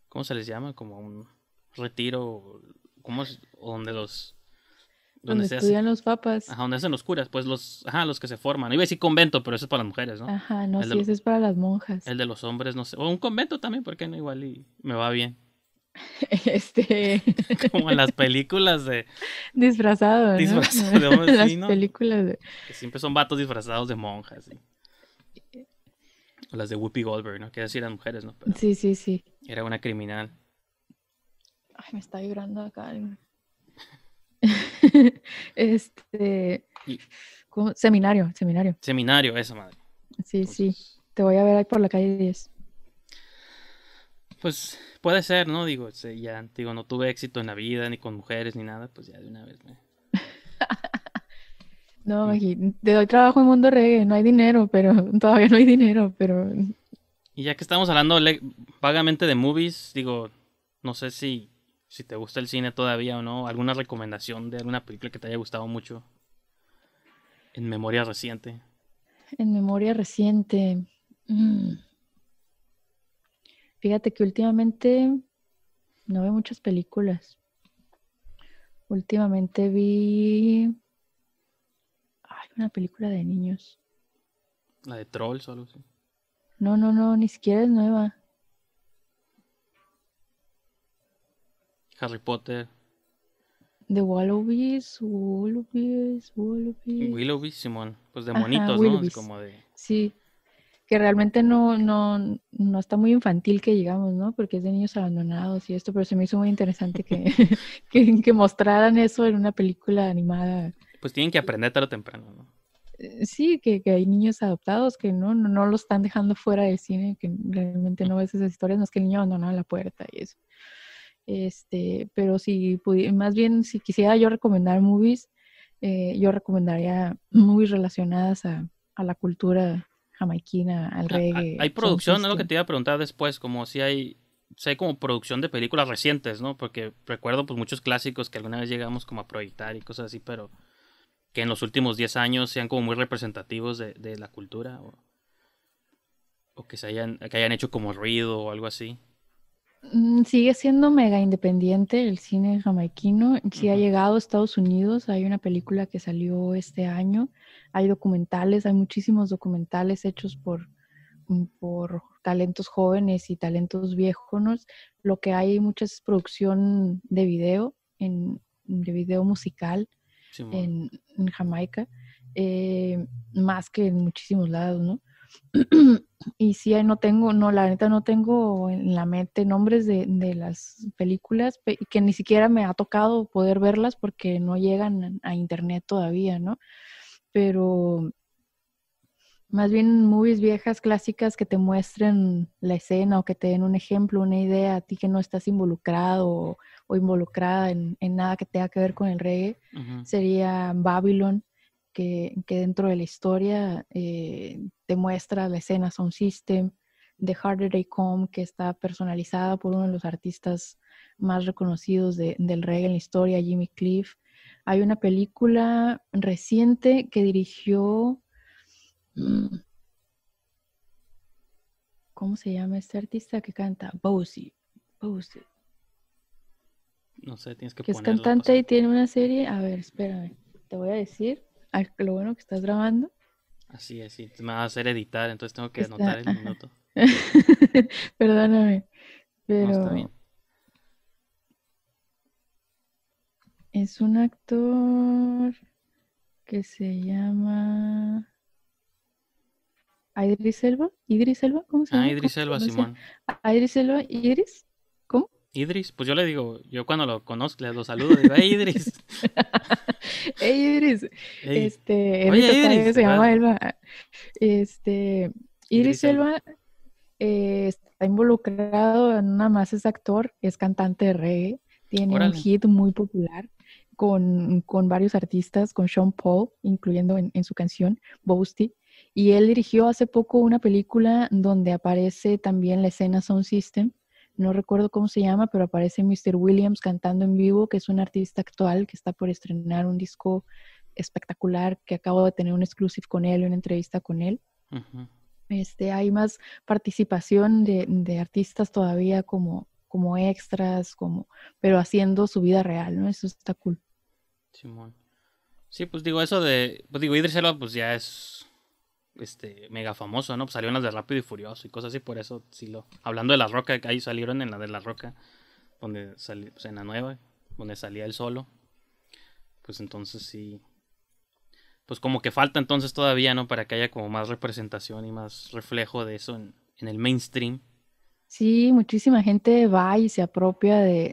S1: ¿Cómo se les llama? Como a un retiro, ¿cómo es? donde los...
S2: Donde, estudian los papas. Ajá,
S1: donde hacen los curas, pues los, ajá, los que se forman. Iba a decir convento, pero eso es para las mujeres, ¿no? Ajá, no, sí, eso
S2: es para las monjas. El
S1: de los hombres, no sé. O un convento también, porque no? Igual y me va bien.
S2: Este. Como en
S1: las películas de. disfrazados ¿no? de Las películas Que siempre son vatos disfrazados de monjas. ¿sí? las de Whoopi Goldberg, ¿no? Que así eran mujeres, ¿no? sí, sí, sí. Era una criminal.
S2: Ay, me está vibrando acá. este. Seminario, seminario.
S1: Seminario, esa madre.
S2: Sí, sí. Te voy a ver ahí por la calle 10.
S1: Pues puede ser, ¿no? Digo, este, ya, digo, no tuve éxito en la vida, ni con mujeres, ni nada, pues ya de una vez me,
S2: no, te doy trabajo en Mundo Reggae, no hay dinero, pero todavía no hay dinero, pero...
S1: Y ya que estamos hablando vagamente de movies, digo, no sé si, te gusta el cine todavía o no, alguna recomendación de alguna película que te haya gustado mucho en memoria reciente.
S2: En memoria reciente. Mm. Fíjate que últimamente no veo muchas películas. Últimamente vi una película de niños.
S1: La de Troll solo
S2: No, no, no, ni siquiera es nueva.
S1: Harry Potter.
S2: The Wallabies, Wallabies, Wallabies.
S1: Willowbies, Simón. Pues de monitos, ¿no? como
S2: Sí. Que realmente no, no, no está muy infantil que llegamos, ¿no? Porque es de niños abandonados y esto, pero se me hizo muy interesante que, que, que mostraran eso en una película animada
S1: pues tienen que aprender tarde o temprano, ¿no?
S2: Eh, sí, que, hay niños adoptados que no, no, no, lo están dejando fuera del cine, que realmente no ves esas historias, no es que el niño abandonaba la puerta y eso. Este, pero si más bien si quisiera yo recomendar movies, eh, yo recomendaría movies relacionadas a, a la cultura jamaiquina, al ah, ah, reggae. Hay producción, es lo que
S1: te iba a preguntar después, como si hay, si como producción de películas recientes, ¿no? Porque recuerdo pues muchos clásicos que alguna vez llegamos como a proyectar y cosas así, pero que en los últimos 10 años sean como muy representativos de, la cultura? O, que, se hayan, que hayan hecho como ruido o algo así.
S2: Mm, sigue siendo mega independiente el cine jamaiquino. si ha llegado a Estados Unidos. Hay una película que salió este año. Hay documentales, hay muchísimos documentales hechos por, mm, por talentos jóvenes y talentos viejos. Lo que hay muchas es producción de video, de video musical en, Jamaica, eh, más que en muchísimos lados, ¿no? y sí, no tengo, no, la neta no tengo en la mente nombres de, de las películas que ni siquiera me ha tocado poder verlas porque no llegan a internet todavía, ¿no? Pero más bien movies viejas, clásicas que te muestren la escena o que te den un ejemplo, una idea a ti que no estás involucrado o, o involucrada en, nada que tenga que ver con el reggae, sería Babylon, que, dentro de la historia demuestra eh, te la escena son System, de Hard Day que está personalizada por uno de los artistas más reconocidos del reggae en la historia, Jimmy Cliff. Hay una película reciente que dirigió... Mm, ¿Cómo se llama este artista que canta? Bowsy. Bowsy.
S1: No sé, tienes que Que es cantante y
S2: tiene una serie. A ver, espérame. Te voy a decir lo bueno que estás grabando.
S1: Así es, sí. Me va a hacer editar, entonces tengo que anotar el minuto.
S2: Perdóname. Pero. está bien. Es un actor que se llama Idris Elba. ¿Idris Elba? ¿Cómo se ah, llama? Ah, Idris Elba, Simón. Idris Elba, Idris.
S1: Idris, pues yo le digo, yo cuando lo conozco, le lo saludo, digo, hey Idris. hey Idris. Este,
S2: Oye, Idris. se llama Elba. Este, Idris, Elba eh, está involucrado, en nada más es actor, es cantante de reggae, tiene un hit muy popular con, varios artistas, con Sean Paul, incluyendo en, en su canción Boasty. Y él dirigió hace poco una película donde aparece también la escena Sound System no recuerdo cómo se llama, pero aparece Mr. Williams cantando en vivo, que es un artista actual que está por estrenar un disco espectacular, que acabo de tener un exclusive con él, una entrevista con él. este, hay más participación de, artistas todavía como, como extras, como, pero haciendo su vida real, ¿no? Eso está cool.
S1: Sí, pues digo, eso de, pues digo, Idris pues ya es este, mega famoso, ¿no? Pues salieron las de Rápido y Furioso y cosas así, por eso sí lo... Hablando de La Roca, ahí salieron en la de La Roca, donde salió, pues, en la nueva, donde salía el solo. Pues entonces sí... Pues como que falta entonces todavía, ¿no? Para que haya como más representación y más reflejo de eso en, el mainstream.
S2: Sí, muchísima gente va y se apropia de,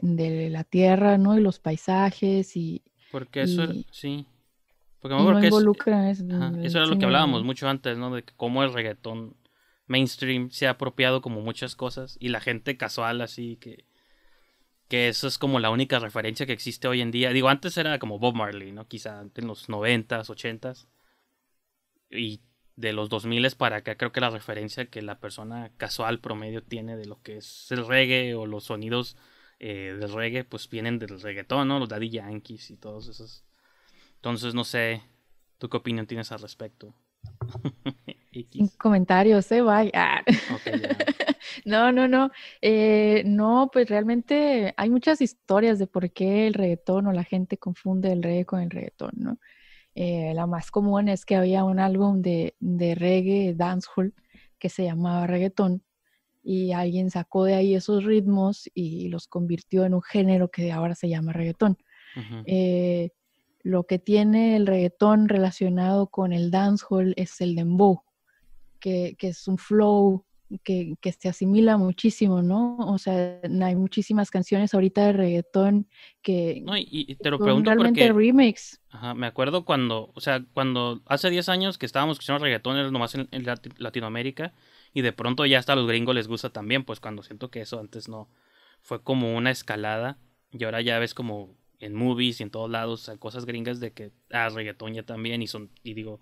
S2: la tierra, ¿no? Y los paisajes y...
S1: Porque eso, sí, porque involucra eso, era lo que hablábamos mucho antes, ¿no? De cómo el reggaetón mainstream se ha apropiado como muchas cosas y la gente casual así que que eso es como la única referencia que existe hoy en día. Digo, antes era como Bob Marley, ¿no? Quizá en los 90s, 80s. Y de los 2000 para acá creo que la referencia que la persona casual promedio tiene de lo que es el reggae o los sonidos eh, del reggae pues vienen del reggaetón, ¿no? Los Daddy Yankees y todos esos entonces, no sé, ¿tú qué opinión tienes al respecto?
S2: Comentarios, eh, vaya. no, no, no. Eh, no, pues realmente hay muchas historias de por qué el reggaetón o la gente confunde el reggae con el reggaetón, ¿no? Eh, la más común es que había un álbum de, de reggae dancehall que se llamaba reggaetón y alguien sacó de ahí esos ritmos y los convirtió en un género que ahora se llama reggaetón. Lo que tiene el reggaetón relacionado con el dancehall es el dembow, que, que es un flow que, que, se asimila muchísimo, ¿no? O sea, hay muchísimas canciones ahorita de reggaetón que no,
S1: y, te lo pregunto realmente porque, remix. Ajá, me acuerdo cuando, o sea, cuando hace 10 años que estábamos escuchando reggaetón era nomás en, Latinoamérica y de pronto ya hasta a los gringos les gusta también, pues cuando siento que eso antes no fue como una escalada y ahora ya ves como en movies y en todos lados, hay cosas gringas de que, ah, reggaetón ya también, y son, y digo,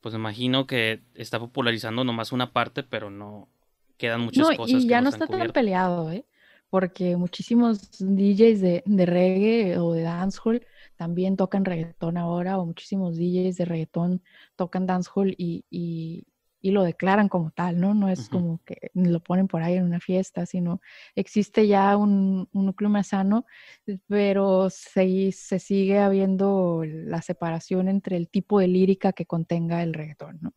S1: pues imagino que está popularizando nomás una parte, pero no quedan muchas no, cosas. Y ya no, está tan
S2: peleado, ¿eh? porque muchísimos DJs de, reggae o de dancehall también tocan reggaetón ahora, o muchísimos DJs de reggaetón tocan dancehall y, y, y lo declaran como tal, ¿no? No es como que lo ponen por ahí en una fiesta, sino existe ya un, núcleo más sano, eh, pero se, se, sigue habiendo la separación entre el tipo de lírica que contenga el reggaetón, ¿no?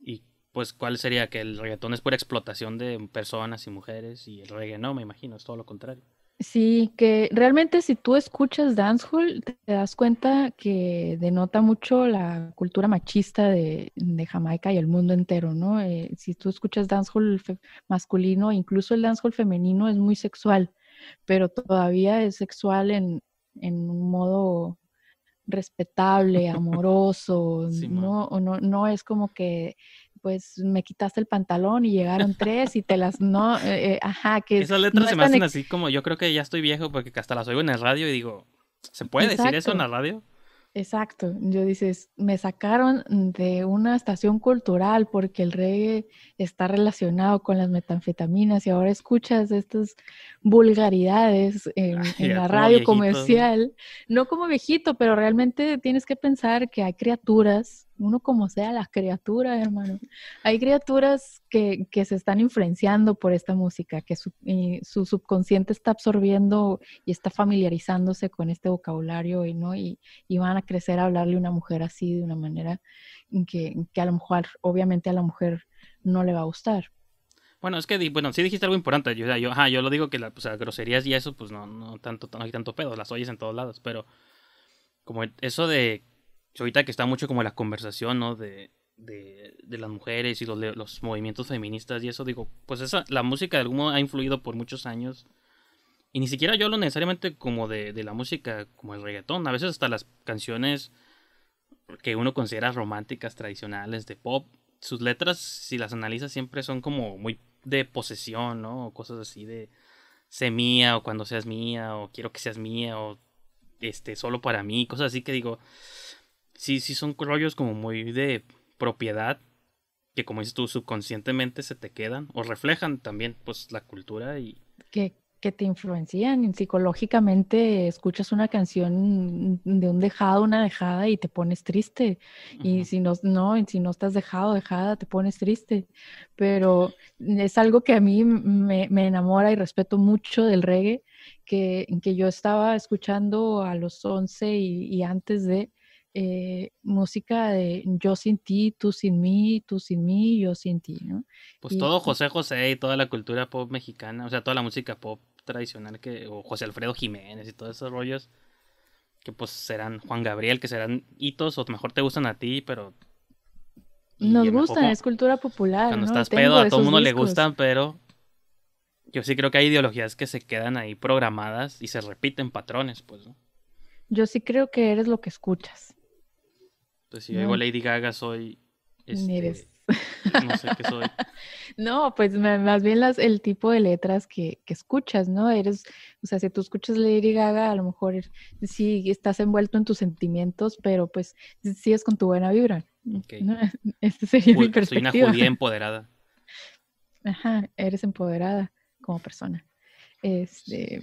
S1: Y pues, ¿cuál sería? Que el reggaetón es por explotación de personas y mujeres y el reggae no, me imagino, es todo lo contrario.
S2: Sí, que realmente si tú escuchas dancehall, te das cuenta que denota mucho la cultura machista de, de Jamaica y el mundo entero, ¿no? Eh, si tú escuchas dancehall masculino, incluso el dancehall femenino es muy sexual, pero todavía es sexual en, en un modo respetable, amoroso, ¿no? no, no es como que pues me quitaste el pantalón y llegaron tres y te las no, eh, eh, ajá, que... Esas letras se me hacen
S1: así como yo creo que ya estoy viejo porque hasta las oigo en el radio y digo, ¿se puede decir eso en la radio?
S2: Exacto, yo dices, me sacaron de una estación cultural porque el reggae está relacionado con las metanfetaminas y ahora escuchas estas vulgaridades en, la radio comercial, no como viejito, pero realmente tienes que pensar que hay criaturas uno como sea, las criaturas, hermano. Hay criaturas que, que se están influenciando por esta música, que su, subconsciente está absorbiendo y está familiarizándose con este vocabulario y, ¿no? y, y van a crecer a hablarle a una mujer así de una manera que, que, a lo mejor, obviamente a la mujer no le va a gustar.
S1: Bueno, es que, bueno, sí dijiste algo importante. Yo, yo, yo lo digo que las groserías y eso, pues no, no, tanto, no hay tanto pedo, las oyes en todos lados, pero como eso de pues ahorita que está mucho como la conversación, ¿no? De, de, las mujeres y los, los, movimientos feministas y eso, digo, pues esa, la música de algún modo ha influido por muchos años. Y ni siquiera yo lo necesariamente como de, de la música, como el reggaetón. A veces hasta las canciones que uno considera románticas, tradicionales, de pop, sus letras, si las analizas, siempre son como muy de posesión, ¿no? O cosas así de sé mía o cuando seas mía o quiero que seas mía o este solo para mí, cosas así que digo, sí, sí son rollos como muy de propiedad, que como dices tú, subconscientemente se te quedan o reflejan también pues la cultura y...
S2: Que, te influencian psicológicamente, escuchas una canción de un dejado, una dejada y te pones triste. Y si no, no, si no estás dejado, dejada, te pones triste. Pero es algo que a mí me, enamora y respeto mucho del reggae, que, que yo estaba escuchando a los 11 y antes de, eh, música de yo sin ti, tú sin mí, tú sin mí, yo sin ti, ¿no?
S1: Pues todo José José y toda la cultura pop mexicana, o sea, toda la música pop tradicional que, o José Alfredo Jiménez y todos esos rollos, que pues serán Juan Gabriel, que serán hitos, o mejor te gustan a ti, pero...
S2: Nos gustan, es cultura popular. Cuando estás pedo, a todo el mundo le gustan,
S1: pero yo sí creo que hay ideologías que se quedan ahí programadas y se repiten patrones, pues, ¿no?
S2: Yo sí creo que eres lo que escuchas.
S1: Pues si yo digo Lady Gaga, soy.
S2: Este, no pues más bien el tipo de letras que, que, escuchas, ¿no? Eres, o sea, si tú escuchas Lady Gaga, a lo mejor sí estás envuelto en tus sentimientos, pero pues sigues con tu buena vibra. Okay. Este sería mi perspectiva. Soy una judía empoderada. Ajá, eres empoderada como persona. Este,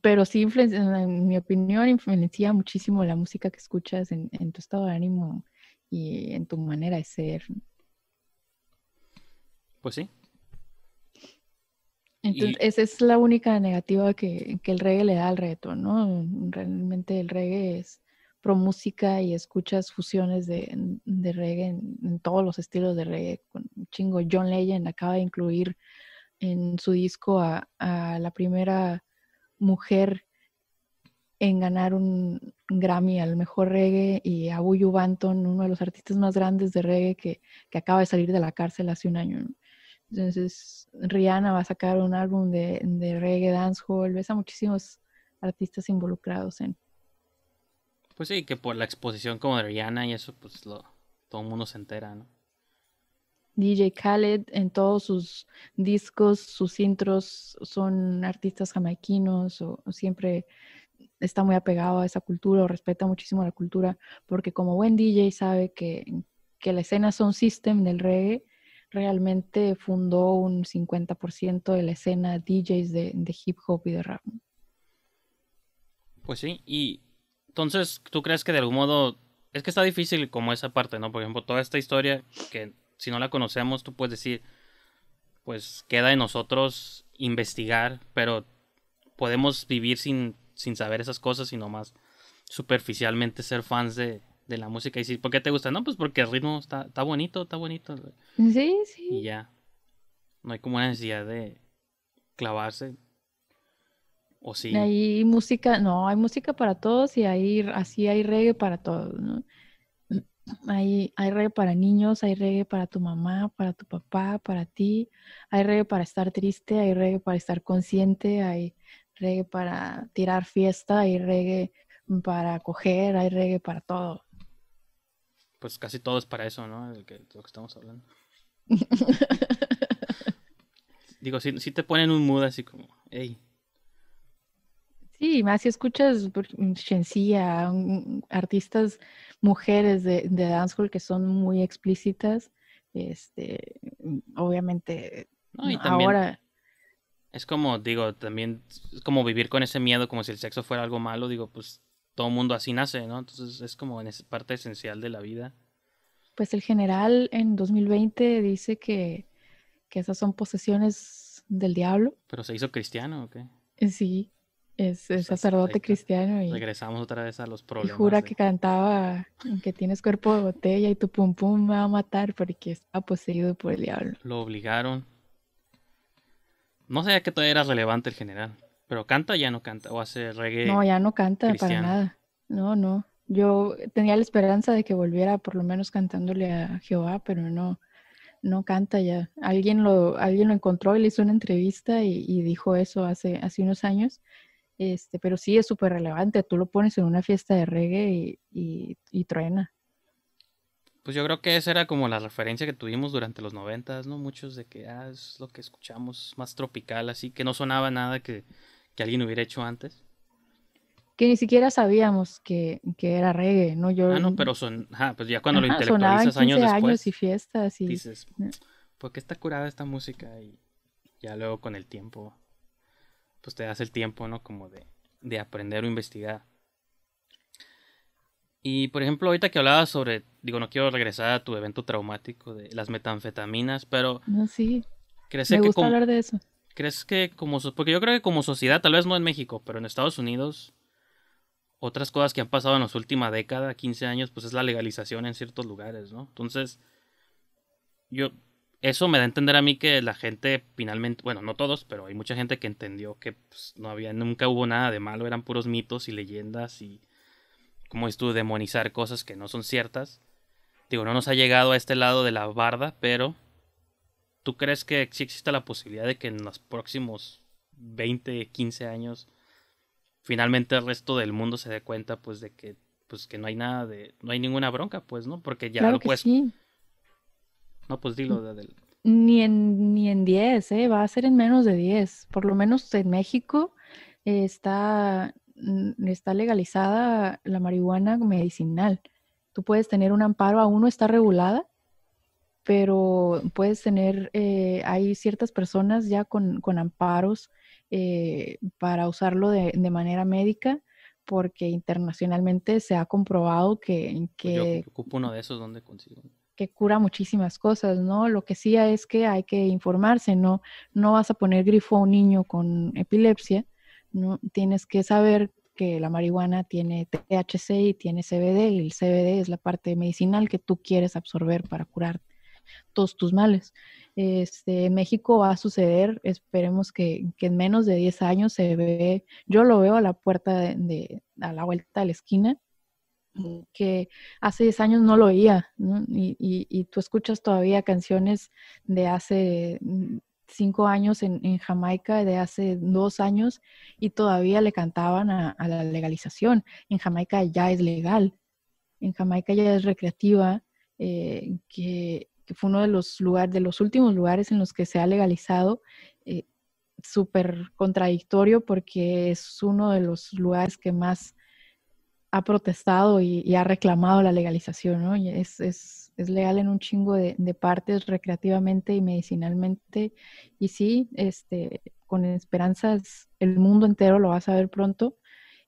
S2: pero sí, en mi opinión, influencia muchísimo la música que escuchas en, tu estado de ánimo y en tu manera de ser. Pues sí. Entonces, esa es la única negativa que, el reggae le da al reto, ¿no? Realmente el reggae es pro música y escuchas fusiones de, reggae en, todos los estilos de reggae. chingo, John Legend acaba de incluir en su disco a la primera mujer en ganar un Grammy al mejor reggae y a Abuyu Banton, uno de los artistas más grandes de reggae que, acaba de salir de la cárcel hace un año. Entonces, Rihanna va a sacar un álbum de, de reggae, dancehall, ves a muchísimos artistas involucrados en.
S1: Pues sí, que por la exposición como de Rihanna y eso, pues todo el mundo se entera, ¿no?
S2: DJ Khaled en todos sus discos, sus intros son artistas jamaiquinos o, siempre está muy apegado a esa cultura o respeta muchísimo la cultura porque como buen DJ sabe que, la escena son System del reggae realmente fundó un 50% de la escena DJs de hip hop y de rap.
S1: Pues sí, y entonces tú crees que de algún modo es que está difícil como esa parte, ¿no? Por ejemplo, toda esta historia que si no la conocemos, tú puedes decir, pues queda en nosotros investigar, pero podemos vivir sin, saber esas cosas y nomás superficialmente ser fans de, la música. Y decir ¿por qué te gusta? No, pues porque el ritmo está, bonito, está bonito. Sí, sí. Y ya. No hay como una necesidad de clavarse. ¿O sí?
S2: Hay música, no, hay música para todos y hay, así hay reggae para todos, ¿no? Hay, hay reggae para niños, hay reggae para tu mamá, para tu papá, para ti. Hay reggae para estar triste, hay reggae para estar consciente, hay reggae para tirar fiesta, hay reggae para coger, hay reggae para todo.
S1: Pues casi todo es para eso, ¿no? De lo que estamos hablando. Digo, si, te ponen un mood así como, hey,
S2: Sí, más si escuchas pues, mm, Shensia, artistas mujeres de, dancehall que son muy explícitas. Este, obviamente, no, ahora.
S1: Es como, digo, también es como vivir con ese miedo, como si el sexo fuera algo malo. Digo, pues todo mundo así nace, ¿no? Entonces es como en esa parte esencial de la vida.
S2: Pues el general en 2020 dice que, que esas son posesiones del diablo.
S1: ¿Pero se hizo cristiano o qué?
S2: Sí. Es, el pues, sacerdote cristiano y regresamos otra vez a los problemas. Y jura que cantaba que tienes cuerpo de botella y tu pum pum me va a matar porque está poseído por el diablo.
S1: Lo obligaron. No sabía que todavía era relevante el general, pero canta ya no canta o hace reggae. No, ya no canta para nada.
S2: No, no. Yo tenía la esperanza de que volviera por lo menos cantándole a Jehová, pero no no canta ya. Alguien lo, alguien lo encontró y le hizo una entrevista y, dijo eso hace, hace unos años este, pero sí es súper relevante. Tú lo pones en una fiesta de reggae y, truena.
S1: Pues yo creo que esa era como la referencia que tuvimos durante los noventas, ¿no? Muchos de que ah, es lo que escuchamos más tropical, así que no sonaba nada que, alguien hubiera hecho antes.
S2: Que ni siquiera sabíamos que, que era reggae, ¿no? Yo, ah, no, pero son, pues ya cuando lo intelectualizas años
S1: después. años y fiestas y... Dices, eh. ¿por está curada esta música? Y ya luego con el tiempo pues te das el tiempo, ¿no? Como de, aprender o investigar. Y por ejemplo, ahorita que hablabas sobre, digo, no quiero regresar a tu evento traumático de las metanfetaminas, pero... No, sí. ¿crees gusta hablar de eso. ¿Crees que como... Porque yo creo que como sociedad, tal vez no en México, pero en Estados Unidos, otras cosas que han pasado en las última década, 15 años, pues es la legalización en ciertos lugares, ¿no? Entonces, yo eso me da a entender a mí que la gente finalmente, bueno, no todos, pero hay mucha gente que entendió que pues, no había, nunca hubo nada de malo, eran puros mitos y leyendas y, como es tú, demonizar cosas que no son ciertas. Digo, no nos ha llegado a este lado de la barda, pero ¿tú crees que sí existe la posibilidad de que en los próximos 20, 15 años finalmente el resto del mundo se dé cuenta pues de que pues que no hay nada de no hay ninguna bronca, pues, ¿no? Porque ya lo no, pues dilo de
S2: Ni en, ni en 10, ¿eh? va a ser en menos de 10. Por lo menos en México eh, está, mm, está legalizada la marihuana medicinal. Tú puedes tener un amparo, aún no está regulada, pero puedes tener, eh, hay ciertas personas ya con, amparos eh, para usarlo de, manera médica, porque internacionalmente se ha comprobado que... Pues que...
S1: yo ocupo uno de esos, ¿dónde consigo?
S2: que cura muchísimas cosas, ¿no? Lo que sí es que hay que informarse, ¿no? No vas a poner grifo a un niño con epilepsia, ¿no? Tienes que saber que la marihuana tiene THC y tiene CBD, y el CBD es la parte medicinal que tú quieres absorber para curar todos tus males. Este, México va a suceder, esperemos que, que, en menos de 10 años se ve, yo lo veo a la puerta de, a la vuelta de la esquina, que hace 10 años no lo oía, Y, y, tú escuchas todavía canciones de hace 5 mm, años en, Jamaica, de hace 2 años, y todavía le cantaban a, la legalización. En Jamaica ya es legal, en Jamaica ya es recreativa, eh, que, fue uno de los, lugares, de los últimos lugares en los que se ha legalizado. Eh, súper contradictorio porque es uno de los lugares que más ha protestado y, ha reclamado la legalización, ¿no? Y es, legal en un chingo de, partes recreativamente y medicinalmente. Y sí, este, con esperanzas, el mundo entero lo va a saber pronto.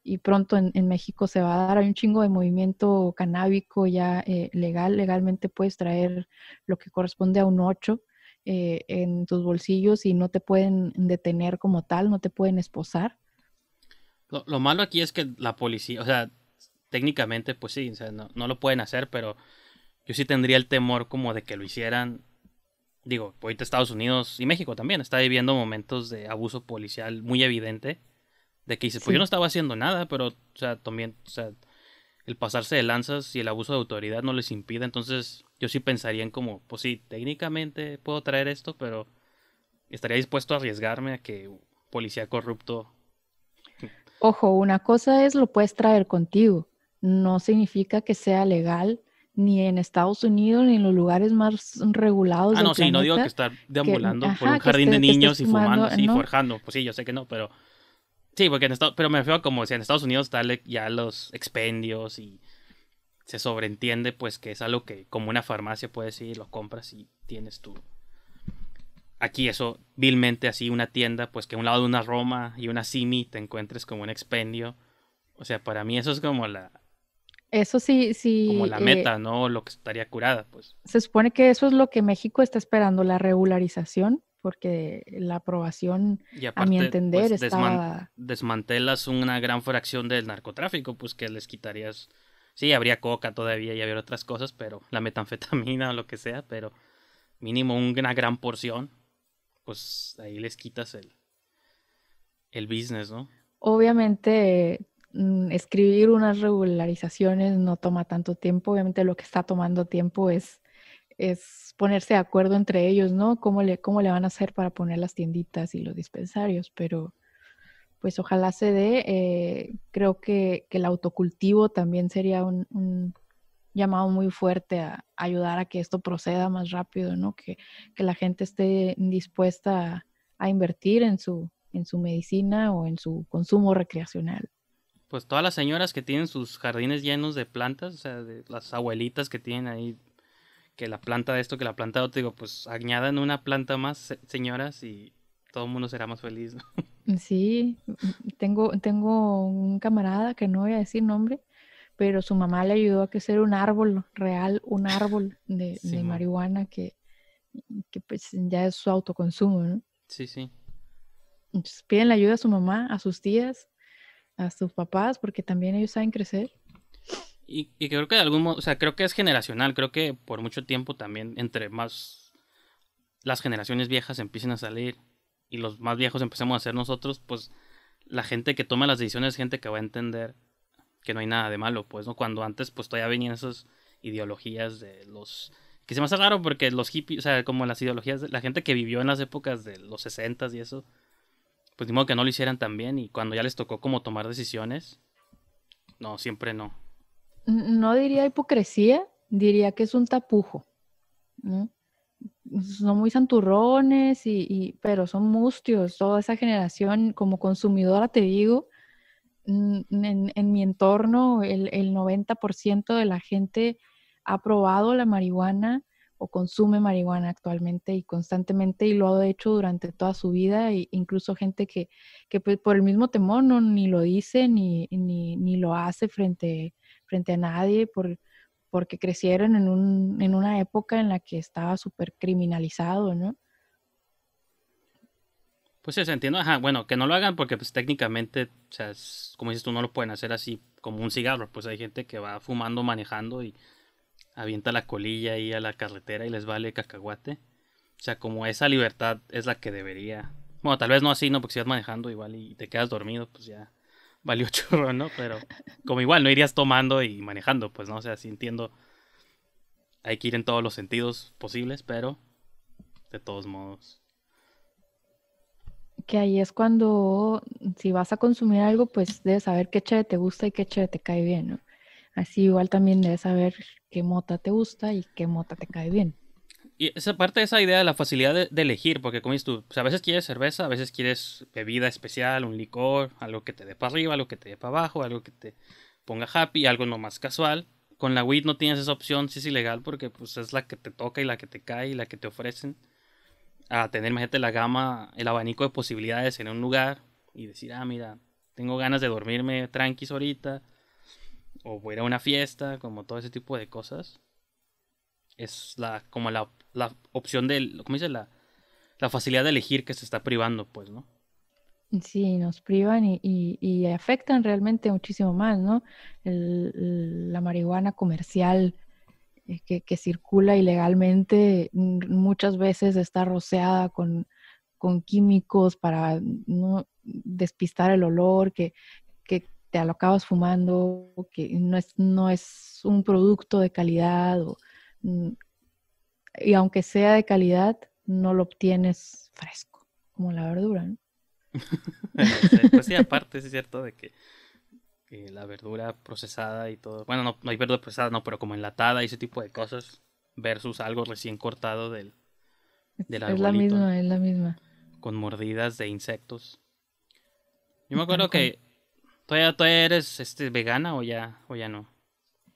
S2: Y pronto en, México se va a dar. Hay un chingo de movimiento canábico ya eh, legal. Legalmente puedes traer lo que corresponde a un 8 eh, en tus bolsillos y no te pueden detener como tal, no te pueden esposar.
S1: lo malo aquí es que la policía, o sea, técnicamente, pues sí, no, lo pueden hacer, pero yo sí tendría el temor como de que lo hicieran. Digo, ahorita Estados Unidos y México también está viviendo momentos de abuso policial muy evidente. De que dices, pues yo no estaba haciendo nada, pero, también, el pasarse de lanzas y el abuso de autoridad no les impide. Entonces, yo sí pensaría en como, pues sí, técnicamente puedo traer esto, pero estaría dispuesto a arriesgarme a que un policía corrupto.
S2: Ojo, una cosa es lo puedes traer contigo no significa que sea legal ni en Estados Unidos ni en los lugares más regulados. Ah, no, sí, no digo que estar deambulando por un
S1: jardín de niños y fumando, y forjando. Pues sí, yo sé que no, pero sí, porque en Estados, pero me refiero como si en Estados Unidos tal ya los expendios y se sobreentiende pues que es algo que como una farmacia puedes ir, lo compras y tienes tú aquí eso vilmente así una tienda, pues que a un lado de una Roma y una Simi te encuentres como un expendio. O sea, para mí eso es como la
S2: eso sí, sí. Como la eh, meta,
S1: ¿no? Lo que estaría curada, pues.
S2: Se supone que eso es lo que México está esperando, la regularización, porque la aprobación, a mi pues, entender, pues,
S1: desmantelas una gran fracción del narcotráfico, pues que les quitarías. Sí, habría coca todavía y habría otras cosas, pero la metanfetamina o lo que sea, pero mínimo una gran porción, pues ahí les quitas el, el business, ¿no?
S2: Obviamente Mm, escribir unas regularizaciones no toma tanto tiempo. Obviamente lo que está tomando tiempo es, ponerse de acuerdo entre ellos, ¿no? ¿Cómo le, van a hacer para poner las tienditas y los dispensarios, pero pues ojalá se dé. Eh, creo que, el autocultivo también sería un, llamado muy fuerte a, ayudar a que esto proceda más rápido, ¿no? Que, la gente esté dispuesta a, invertir en en su medicina o en su consumo recreacional
S1: pues todas las señoras que tienen sus jardines llenos de plantas, o sea, de las abuelitas que tienen ahí, que la planta de esto, que la planta de otro, digo, pues añadan una planta más, señoras, y todo el mundo será más feliz.
S2: Sí, tengo, tengo un camarada que no voy a decir nombre, pero su mamá le ayudó a crecer un árbol real, un árbol de, marihuana que, pues ya es su autoconsumo, ¿no? Sí, sí. Entonces, piden la ayuda a su mamá, a sus tías, a sus papás porque también ellos saben crecer.
S1: Y, creo que de algún modo, o sea, creo que es generacional, creo que por mucho tiempo también entre más las generaciones viejas empiecen a salir y los más viejos empecemos a ser nosotros, pues la gente que toma las decisiones es gente que va a entender que no hay nada de malo, pues, ¿no? Cuando antes pues todavía venían esas ideologías de los... Que se me hace raro porque los hippies, o sea, como las ideologías, de la gente que vivió en las épocas de los 60 y eso, pues ni modo que no lo hicieran también y cuando ya les tocó como tomar decisiones, no, siempre no.
S2: No diría hipocresía, diría que es un tapujo. ¿no? Son muy santurrones, y, pero son mustios. Toda esa generación, como consumidora, te digo, en, mi entorno, el, el 90% de la gente ha probado la marihuana o consume marihuana actualmente y constantemente y lo ha hecho durante toda su vida, e incluso gente que, pues, por el mismo temor no, ni lo dice ni, ni, lo hace frente, frente a nadie por, porque crecieron en, una época en la que estaba súper criminalizado, ¿no?
S1: Pues sí, se entiende, ajá, bueno, que no lo hagan porque pues técnicamente, o sea, como dices tú, no lo pueden hacer así como un cigarro, pues hay gente que va fumando, manejando y avienta la colilla ahí a la carretera y les vale cacahuate. O sea, como esa libertad es la que debería. Bueno, tal vez no así, ¿no? Porque si vas manejando igual y te quedas dormido, pues ya valió churro, ¿no? Pero como igual, no irías tomando y manejando, pues, ¿no? O sea, sí entiendo. Hay que ir en todos los sentidos posibles, pero de todos modos.
S2: Que ahí es cuando, si vas a consumir algo, pues debes saber qué chévere te gusta y qué chévere te cae bien, ¿no? Así igual también debes saber qué mota te gusta y qué mota te cae bien.
S1: Y esa parte esa idea de la facilidad de, elegir, porque como tú, pues, a veces quieres cerveza, a veces quieres bebida especial, un licor, algo que te dé para arriba, algo que te dé para abajo, algo que te ponga happy, algo no más casual. Con la weed no tienes esa opción, si es ilegal, porque pues es la que te toca y la que te cae y la que te ofrecen. A tener, imagínate, la gama, el abanico de posibilidades en un lugar y decir, ah, mira, tengo ganas de dormirme tranquis ahorita, o voy una fiesta, como todo ese tipo de cosas. Es la, como la, opción de... ¿cómo dice? La, facilidad de elegir que se está privando, pues, ¿no?
S2: Sí, nos privan y, y, afectan realmente muchísimo más, ¿no? la marihuana comercial eh, que, circula ilegalmente mm, muchas veces está rociada con, con químicos para mm, despistar el olor, que, te lo acabas fumando, que no es, no es un producto de calidad mm, y aunque sea de calidad, no lo obtienes fresco, como la verdura, ¿no?
S1: pues sí, aparte es cierto de que, la verdura procesada y todo, bueno, no, hay verdura procesada, no, pero como enlatada y ese tipo de cosas, versus algo recién cortado del, es la misma, es la misma. Con mordidas de insectos. Yo me acuerdo que ¿Todavía, eres este, vegana o ya, o ya no?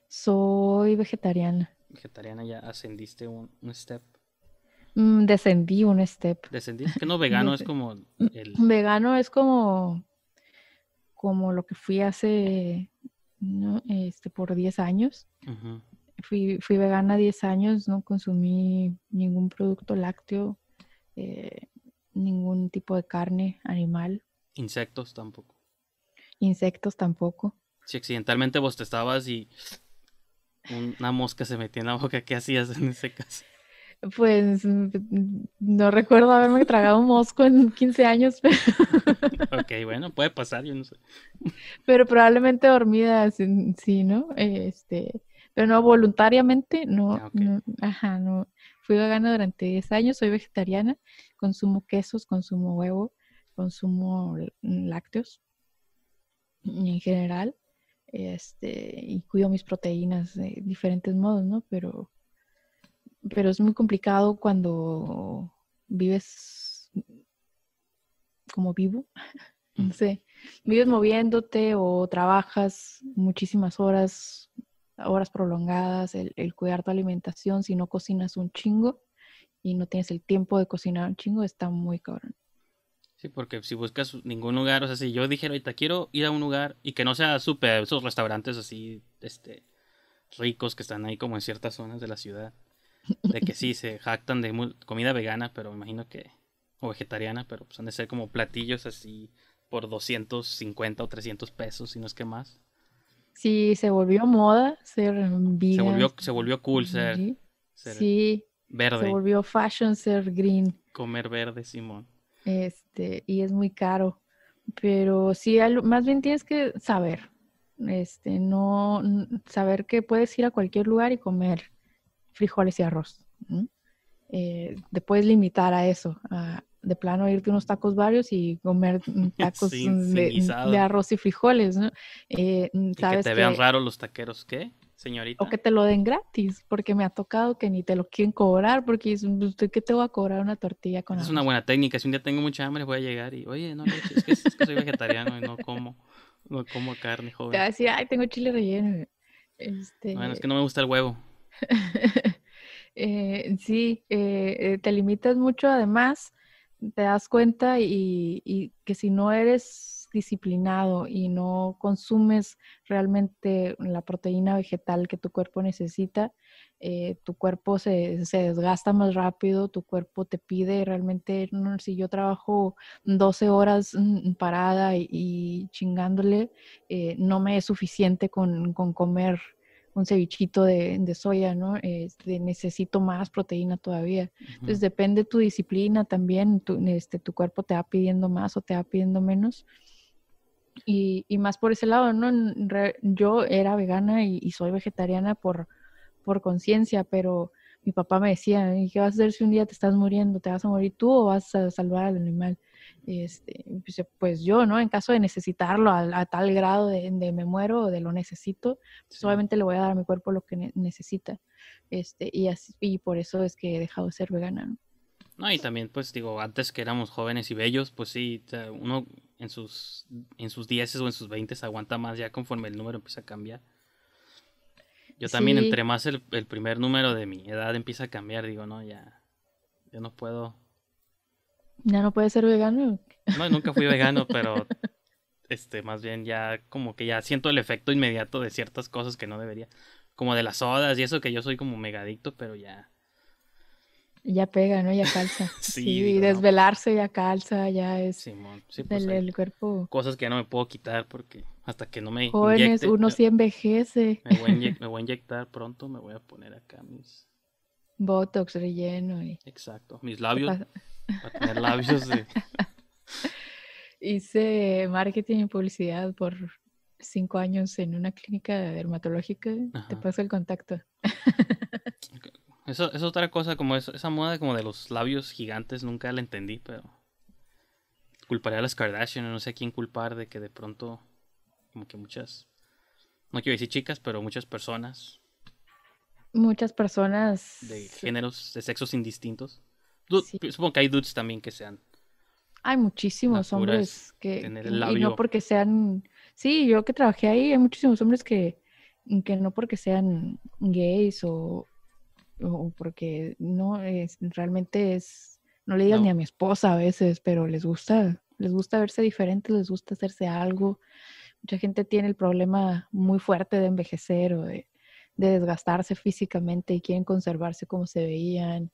S2: Soy vegetariana.
S1: Vegetariana, ya ascendiste un, step.
S2: Mm, descendí un step.
S1: Descendí. Que no, vegano es como
S3: el.
S2: Vegano es como. como lo que fui hace. ¿no? Este, por 10 años. fui, vegana 10 años, no consumí ningún producto lácteo, eh, ningún tipo de carne animal.
S1: Insectos tampoco
S2: insectos tampoco.
S1: Si accidentalmente vos te estabas y una mosca se metía en la boca, ¿qué hacías en ese caso?
S2: Pues mm, no recuerdo haberme tragado un mosco en 15 años,
S1: ok, bueno, puede pasar, yo no sé.
S2: Pero probablemente dormidas, mm, sí, ¿no? Este, pero no, voluntariamente, no, ah, no ajá, no. Fui vegana durante 10 años, soy vegetariana, consumo quesos, consumo huevo, consumo lácteos en general, este, y cuido mis proteínas de diferentes modos, ¿no? Pero, pero es muy complicado cuando vives como vivo, no mm. sé, vives moviéndote o trabajas muchísimas horas, horas prolongadas, el, el cuidar tu alimentación, si no cocinas un chingo y no tienes el tiempo de cocinar un chingo, está muy cabrón.
S1: Sí, porque si buscas ningún lugar, o sea, si yo dijera ahorita quiero ir a un lugar y que no sea súper, esos restaurantes así, este, ricos que están ahí como en ciertas zonas de la ciudad, de que sí, se jactan de comida vegana, pero me imagino que, o vegetariana, pero pues han de ser como platillos así por 250 o 300 pesos, si no es que más.
S2: Sí, se volvió moda ser vegano.
S1: Se volvió, cool ser, verde. Se volvió
S2: fashion ser green.
S1: Comer verde, Simón
S2: este, y es muy caro. Pero sí, más bien tienes que saber, este, no, saber que puedes ir a cualquier lugar y comer frijoles y arroz. Eh, te puedes limitar a eso, a, de plano irte unos tacos varios y comer tacos de, arroz y frijoles, ¿no? Eh, que te vean
S1: raro los taqueros, ¿qué? Señorita. O que
S2: te lo den gratis, porque me ha tocado que ni te lo quieren cobrar, porque pues, ¿usted qué te va a cobrar una tortilla con Es una
S1: buena técnica. Si un día tengo mucha hambre, voy a llegar y, oye, no, es, que, soy vegetariano y no como, no como carne, joven. Te va a
S2: decir, ay, tengo chile relleno. Este... Bueno, es que no
S1: me gusta el huevo.
S2: Eh, sí, eh, eh, te limitas mucho, además, te das cuenta y que si no eres disciplinado y no consumes realmente la proteína vegetal que tu cuerpo necesita, eh, tu cuerpo se, desgasta más rápido, tu cuerpo te pide realmente, mm, si yo trabajo 12 horas mm, parada y, chingándole, eh, no me es suficiente con, comer un cevichito de, soya, ¿no? Este, necesito más proteína todavía. Entonces depende tu disciplina también, este, tu cuerpo te va pidiendo más o te va pidiendo menos. Y, más por ese lado, ¿no? Yo era vegana y, soy vegetariana por, por conciencia, pero mi papá me decía, ¿qué vas a hacer si un día te estás muriendo? ¿Te vas a morir tú o vas a salvar al animal? Este, pues, pues yo, ¿no? En caso de necesitarlo a, tal grado de, de, me muero o de lo necesito, pues obviamente le voy a dar a mi cuerpo lo que necesita. Este, y, así, y por eso es que he dejado de ser vegana, ¿no?
S1: No, y también, pues digo, antes que éramos jóvenes y bellos, pues sí, uno en sus, en sus 10 o en sus 20 aguanta más ya conforme el número empieza a cambiar. Yo también, entre más el, primer número de mi edad empieza a cambiar, digo, no, ya, yo no puedo.
S2: ¿Ya no puede ser vegano?
S1: No, nunca fui vegano, pero este, más bien ya como que ya siento el efecto inmediato de ciertas cosas que no debería. Como de las sodas y eso que yo soy como megadicto, pero ya
S2: ya pega, ¿no? Ya calza. sí, desvelarse ya calza, ya es
S1: Simón. Sí, pues el, cuerpo. Cosas que no me puedo quitar porque hasta que no me Jóvenes, uno sí
S2: envejece.
S1: Me voy, a inyectar pronto, me voy a poner acá mis...
S2: Botox relleno y... Exacto,
S1: mis labios, labios
S2: Hice marketing y publicidad por cinco años en una clínica dermatológica. Te paso el contacto.
S1: Eso es otra cosa, como esa moda como de los labios gigantes, nunca la entendí, pero culparía a las Kardashian, no sé a quién culpar de que de pronto, como que muchas, no quiero decir chicas, pero muchas personas.
S2: Muchas personas.
S1: De géneros, de sexos indistintos. Pues, supongo que hay dudes también que sean.
S2: Hay muchísimos hombres que... Y no porque sean... Sí, yo que trabajé ahí, hay muchísimos hombres que, que no porque sean gays o, o porque no es, realmente es, no le digo ni a mi esposa a veces, pero les gusta, les gusta verse diferente, les gusta hacerse algo. Mucha gente tiene el problema muy fuerte de envejecer o de, desgastarse físicamente y quieren conservarse como se veían.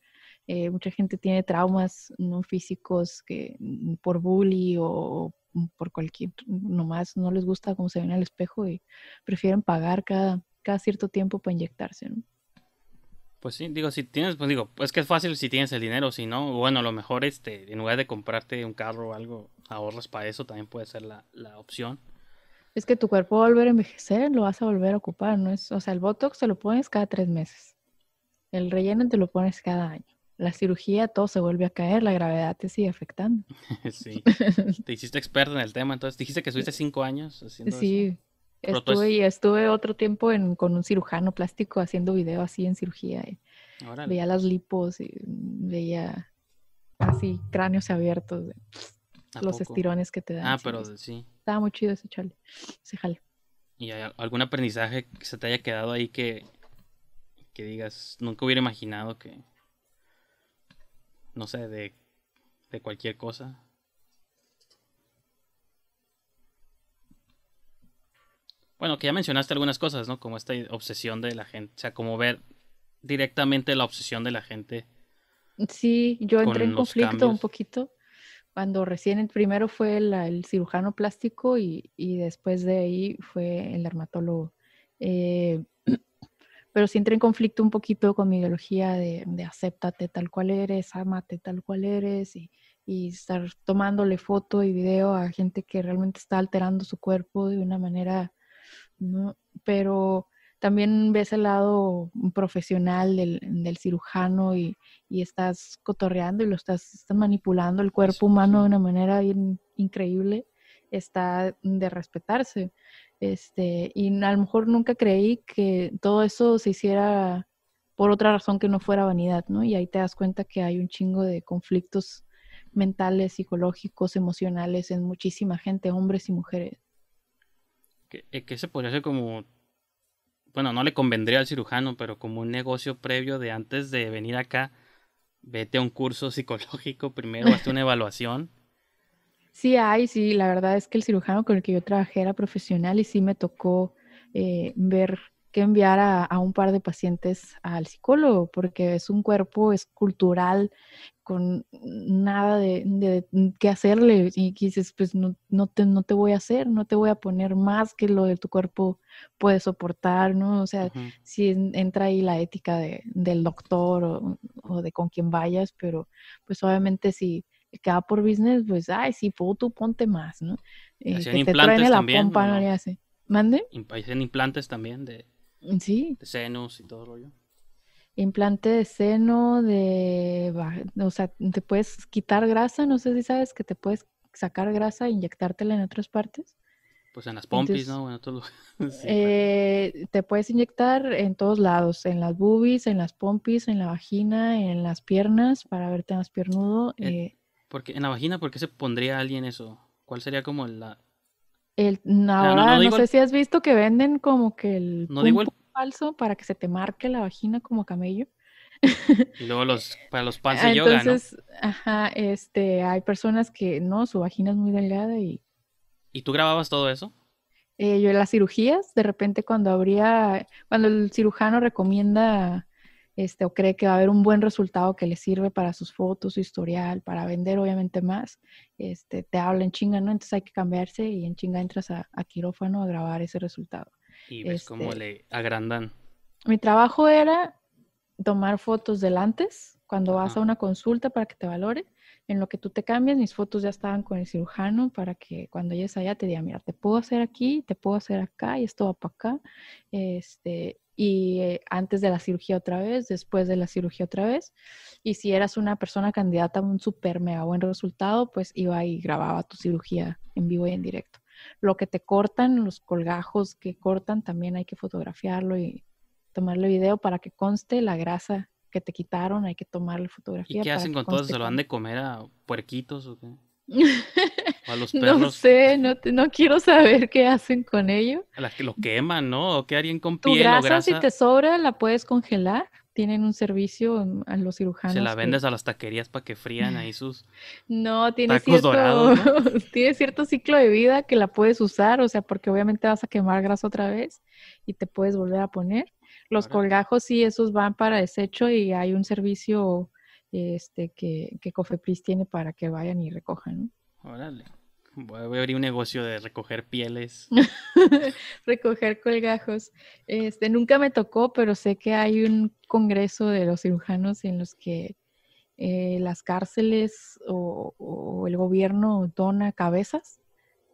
S2: Eh, mucha gente tiene traumas no físicos que mm, por bullying o mm, por cualquier, nomás no les gusta cómo se ven al espejo y prefieren pagar cada, cada cierto tiempo para inyectarse.
S1: Pues sí, digo, si tienes, pues digo, es que es fácil si tienes el dinero, si no, bueno, a lo mejor este, en lugar de comprarte un carro o algo, ahorras para eso, también puede ser la, opción.
S2: Es que tu cuerpo va a volver a envejecer, lo vas a volver a ocupar, ¿no? es O sea, el Botox te lo pones cada tres meses, el relleno te lo pones cada año, la cirugía todo se vuelve a caer, la gravedad te sigue afectando.
S1: sí, te hiciste experta en el tema, entonces dijiste que estuviste cinco años haciendo Sí, pues estuve, y
S2: estuve otro tiempo en, con un cirujano plástico haciendo video así en cirugía. Eh. veía las lipos y eh, veía así cráneos abiertos, eh. los estirones que te dan. Ah, pero sí. Estaba muy chido ese chale, ese
S1: ¿Y hay algún aprendizaje que se te haya quedado ahí que, que digas, nunca hubiera imaginado que, no sé, de, de cualquier cosa? Bueno, que ya mencionaste algunas cosas, ¿no? Como esta obsesión de la gente, o sea, como ver directamente la obsesión de la gente.
S2: Sí, yo entré en conflicto un poquito cuando recién el primero fue el cirujano plástico y, y, después de ahí fue el dermatólogo. Eh, pero sí entré en conflicto un poquito con mi ideología de, de acéptate tal cual eres, amate tal cual eres y, y estar tomándole foto y video a gente que realmente está alterando su cuerpo de una manera pero también ves el lado profesional del, del cirujano y, estás cotorreando y lo estás, manipulando el cuerpo humano de una manera increíble, está de respetarse. Este, y a lo mejor nunca creí que todo eso se hiciera por otra razón que no fuera vanidad, ¿no? Y ahí te das cuenta que hay un chingo de conflictos mentales, psicológicos, emocionales en muchísima gente, hombres y mujeres
S1: que, eh, que se podría hacer como bueno, no le convendría al cirujano, pero como un negocio previo de antes de venir acá, vete a un curso psicológico primero, hazte una evaluación.
S2: Sí, hay, sí, la verdad es que el cirujano con el que yo trabajé era profesional y sí me tocó eh, ver enviar a, un par de pacientes al psicólogo porque es un cuerpo cultural, con nada de, qué hacerle y dices, pues no, no, te, no te voy a hacer, no te voy a poner más que lo de tu cuerpo puede soportar, ¿no? O sea, si entra ahí la ética de, del doctor o, de con quien vayas, pero pues obviamente si queda por business, pues, ay, sí, tú ponte más, ¿no? Eh, te traen la pompa, ¿no? ¿Mande?
S1: Hacen implantes también de... Sí. De senos y todo rollo.
S2: Implante de seno, de. O sea, te puedes quitar grasa, no sé si sabes que te puedes sacar grasa e inyectártela en otras partes.
S1: Pues en las pompis, ¿no? Bueno, todo pues.
S2: eh, Te puedes inyectar en todos lados, en las boobies, en las pompis, en la vagina, en las piernas, para verte más piernudo. Eh.
S1: porque, en la vagina, ¿por qué se pondría alguien eso? ¿Cuál sería como la,
S2: no, sé si has visto que venden como que el, no falso para que se te marque la vagina como camello.
S1: Y luego los, para los pants Entonces,
S2: ajá, este, hay personas que no, su vagina es muy delgada y...
S1: ¿Y tú grababas todo eso?
S2: Eh, yo en las cirugías, de repente cuando habría, cuando el cirujano recomienda este, o cree que va a haber un buen resultado que le sirve para sus fotos, su historial, para vender obviamente más, este, te habla en chinga, ¿no? Entonces hay que cambiarse y en chinga entras a, quirófano a grabar ese resultado.
S1: Y ves como cómo este, le agrandan.
S2: Mi trabajo era tomar fotos del antes, cuando vas a una consulta para que te valore, en lo que tú te cambias, mis fotos ya estaban con el cirujano para que cuando llegues allá te diga, mira, te puedo hacer aquí, te puedo hacer acá y esto va para acá. Este, y eh, antes de la cirugía otra vez, después de la cirugía otra vez. Y si eras una persona candidata a un súper mega buen resultado, pues iba y grababa tu cirugía en vivo y en directo. Lo que te cortan, los colgajos que cortan, también hay que fotografiarlo y tomarle video para que conste la grasa que te quitaron, hay que tomarle fotografía. ¿Y qué hacen con todo eso? ¿Se lo van de
S1: comer a puerquitos o qué? A los perros. No
S2: sé, no, quiero saber qué hacen con ello.
S1: Las que lo queman, ¿no? qué harían con piel grasa, si te
S2: sobra, la puedes congelar. Tienen un servicio a los cirujanos. Se la vendes
S1: a las taquerías para que frían ahí sus no, tiene cierto,
S2: tiene cierto ciclo de vida que la puedes usar, o sea, porque obviamente vas a quemar grasa otra vez y te puedes volver a poner. Los colgajos sí, esos van para desecho y hay un servicio este, que, Cofepris tiene para que vayan y recojan.
S1: Órale. Voy a abrir un negocio de recoger pieles.
S2: recoger colgajos. Este, nunca me tocó, pero sé que hay un congreso de los cirujanos en los que eh, las cárceles o, o, el gobierno dona cabezas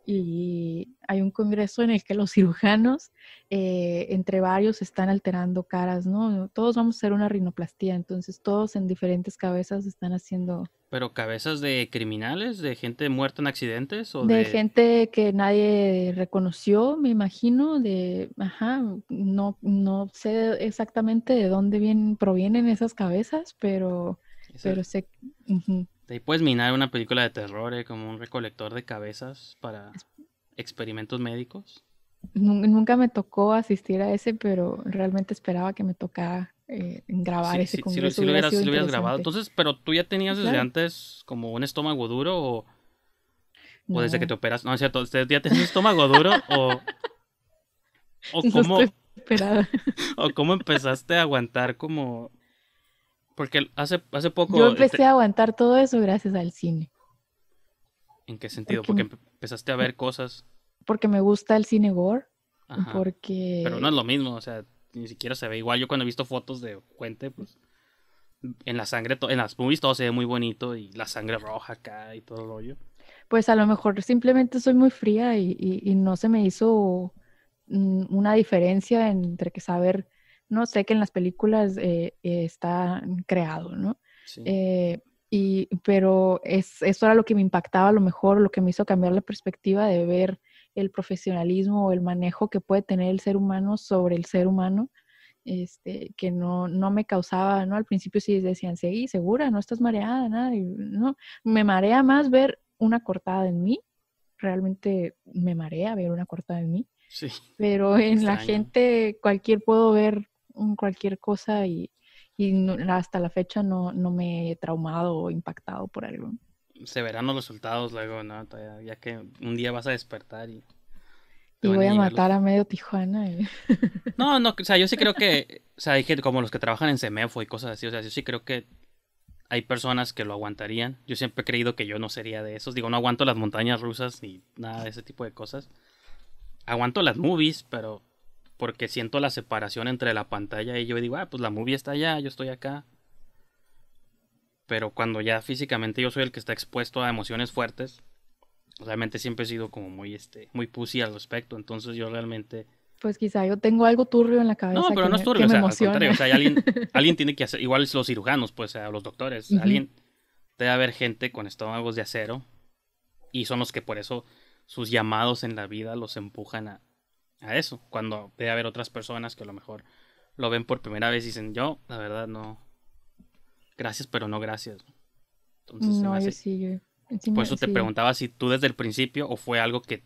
S2: y hay un congreso en el que los cirujanos, eh, entre varios, están alterando caras, ¿no? Todos vamos a hacer una rinoplastía, entonces todos en diferentes cabezas están haciendo...
S1: ¿Pero cabezas de criminales? ¿De gente muerta en accidentes? O de,
S2: gente que nadie reconoció, me imagino, de... Ajá, no, no sé exactamente de dónde vienen provienen esas cabezas, pero... Pero sé...
S1: Te puedes minar una película de terror eh, como un recolector de cabezas para experimentos médicos.
S2: Nunca me tocó asistir a ese, pero realmente esperaba que me tocara eh, grabar ese sí, congreso. Sí, si
S1: lo, hubieras, grabado. Entonces, pero tú ya tenías desde antes como un estómago duro o, o desde que te operas. No, es cierto, ¿usted ya tenías un estómago duro o, o cómo. o cómo empezaste a aguantar como porque hace, hace poco... Yo empecé este a
S2: aguantar todo eso gracias al cine.
S1: ¿En qué sentido? Porque, em-, empezaste a ver cosas.
S2: Porque me gusta el cine gore. Porque... Pero
S1: no es lo mismo, o sea, ni siquiera se ve igual. Yo cuando he visto fotos de Fuente, pues en la sangre, en las movies todo se ve muy bonito y la sangre roja acá y todo el rollo.
S2: Pues a lo mejor simplemente soy muy fría y, y, y no se me hizo mm, una diferencia entre que saber no sé que en las películas eh, está creado, ¿no? Sí. Eh, y, pero eso era lo que me impactaba a lo mejor, lo que me hizo cambiar la perspectiva de ver el profesionalismo o el manejo que puede tener el ser humano sobre el ser humano, este, que no, me causaba, ¿no? Al principio sí decían, sí, segura, no estás mareada, nada, ¿no? Me marea más ver una cortada en mí, realmente me marea ver una cortada en mí,
S3: sí. pero en la
S2: gente cualquier puedo ver cualquier cosa y, hasta la fecha no, me he traumado o impactado por algo.
S1: Se verán los resultados luego, ¿no? Ya que un día vas a despertar y... Y voy a, matar a
S2: medio Tijuana.
S1: No, no, o sea, yo sí creo que, o sea, hay gente como los que trabajan en Semefo y cosas así, o sea, yo sí creo que hay personas que lo aguantarían. Yo siempre he creído que yo no sería de esos. Digo, no aguanto las montañas rusas ni nada de ese tipo de cosas. Aguanto las movies, pero porque siento la separación entre la pantalla y yo y digo, ah, pues la movie está allá, yo estoy acá. Pero cuando ya físicamente yo soy el que está expuesto a emociones fuertes, realmente siempre he sido como muy, este, muy pussy al respecto, entonces yo realmente...
S2: Pues quizá yo tengo algo turbio en la cabeza. No, pero no es turbio, o sea, al contrario,
S1: o sea, alguien, tiene que hacer, igual los cirujanos, pues, o los doctores, alguien debe haber gente con estómagos de acero y son los que por eso sus llamados en la vida los empujan a, a eso. Cuando ve a ver otras personas que a lo mejor lo ven por primera vez y dicen, yo, la verdad, no. Gracias, pero no gracias.
S2: Entonces, no, sí, por eso te preguntaba
S1: si tú desde el principio o fue algo que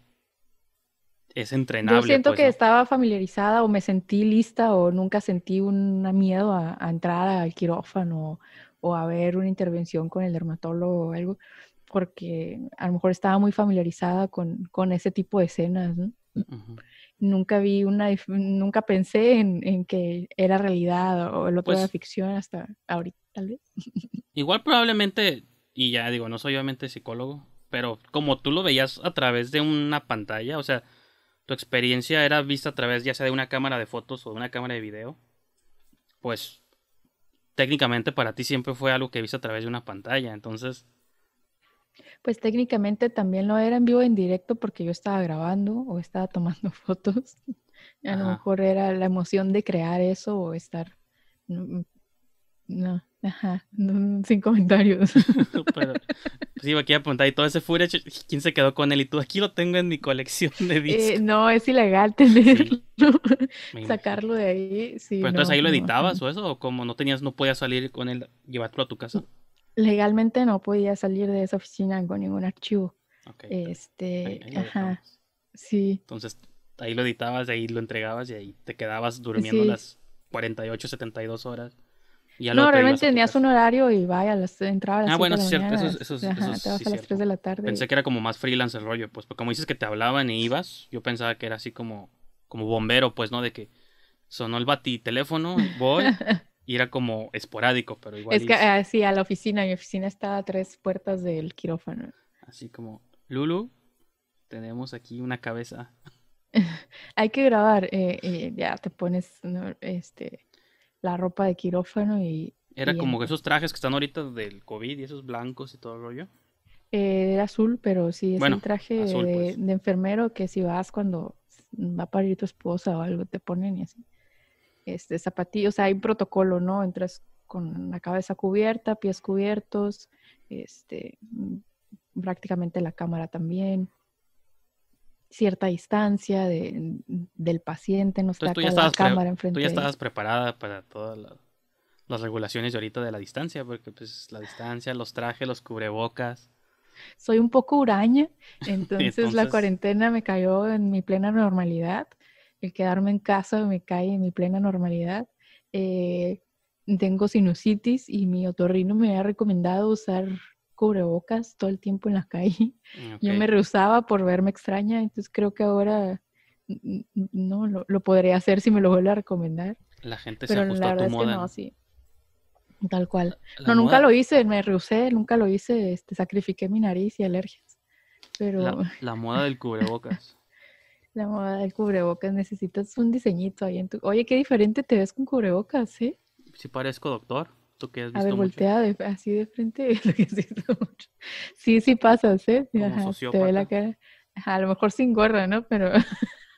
S1: es entrenable. Yo siento pues, que
S2: estaba familiarizada o me sentí lista o nunca sentí un miedo a, entrar al quirófano o a ver una intervención con el dermatólogo o algo, porque a lo mejor estaba muy familiarizada con, ese tipo de escenas. ¿no? nunca vi una, nunca pensé en, que era realidad o lo otro era pues ficción hasta ahorita, tal vez.
S1: Igual probablemente, y ya digo, no soy obviamente psicólogo, pero como tú lo veías a través de una pantalla, o sea, tu experiencia era vista a través ya sea de una cámara de fotos o de una cámara de video, pues técnicamente para ti siempre fue algo que viste a través de una pantalla, entonces
S2: pues técnicamente también lo era en vivo, en directo, porque yo estaba grabando o estaba tomando fotos. A lo mejor era la emoción de crear eso o estar. Mm, mm, no, Ajá, sin comentarios. Sí,
S1: pues a apuntar y todo ese footage, ¿quién se quedó con él? Y tú, aquí lo tengo en mi colección de eh, discos.
S2: no, es ilegal tenerlo, sacarlo de ahí. entonces ahí lo
S1: editabas o eso, o como no tenías, no podías salir con él, llevártelo a tu casa
S2: legalmente no podía salir de esa oficina con ningún archivo. este, ajá, sí.
S1: Entonces, ahí lo editabas, ahí lo entregabas y ahí te quedabas durmiendo las 48, 72 horas. Y no, realmente
S2: tenías un horario y vaya, las, a las Ah, bueno, cierto, eso, es te vas a las 3 de la tarde. Pensé
S1: que era como más freelance el rollo, pues, porque como dices que te hablaban y ibas, yo pensaba que era así como, como bombero, pues, ¿no? De que sonó el bati teléfono, voy, y era como esporádico, pero igual. Es que así
S2: ah, sí, a la oficina, mi oficina está a tres puertas del quirófano.
S1: Así como, Lulu, tenemos aquí una cabeza.
S2: Hay que grabar, eh, eh, ya te pones este, la ropa de quirófano y... Era
S1: como esos trajes que están ahorita del COVID y esos blancos y todo el rollo.
S2: Eh, era azul, pero sí, es un traje pues. de, enfermero que si vas cuando va a parir tu esposa o algo, te ponen y así este, zapatillas, o sea, hay un protocolo, ¿no? Entras con la cabeza cubierta, pies cubiertos, este, mm, prácticamente la cámara también, cierta distancia del paciente, no está la cámara enfrente. Tú ya estabas
S1: preparada para todas las regulaciones de ahorita de la distancia, porque pues la distancia, los trajes, los cubrebocas.
S2: Soy un poco uraña, entonces... la cuarentena me cayó en mi plena normalidad el quedarme en casa me cae en mi plena normalidad. Eh, tengo sinusitis y mi otorrino me ha recomendado usar cubrebocas todo el tiempo en la calle. Mm, Yo me rehusaba por verme extraña, entonces creo que ahora no lo, podría hacer si me lo vuelve a recomendar.
S1: La gente Pero se ajustó la verdad es Que no,
S2: sí. Tal cual. no, nunca lo hice, me rehusé, nunca lo hice, este, sacrifiqué mi nariz y alergias. Pero...
S1: la moda del cubrebocas.
S2: La moda del cubrebocas, necesitas un diseñito ahí en tu... Oye, qué diferente te ves con cubrebocas, ¿eh?
S1: Si parezco doctor, tú que has visto
S2: A ver, así de frente, lo que mucho. Sí, sí pasas, ¿eh? te la cara. a lo mejor sin gorra, ¿no? Pero...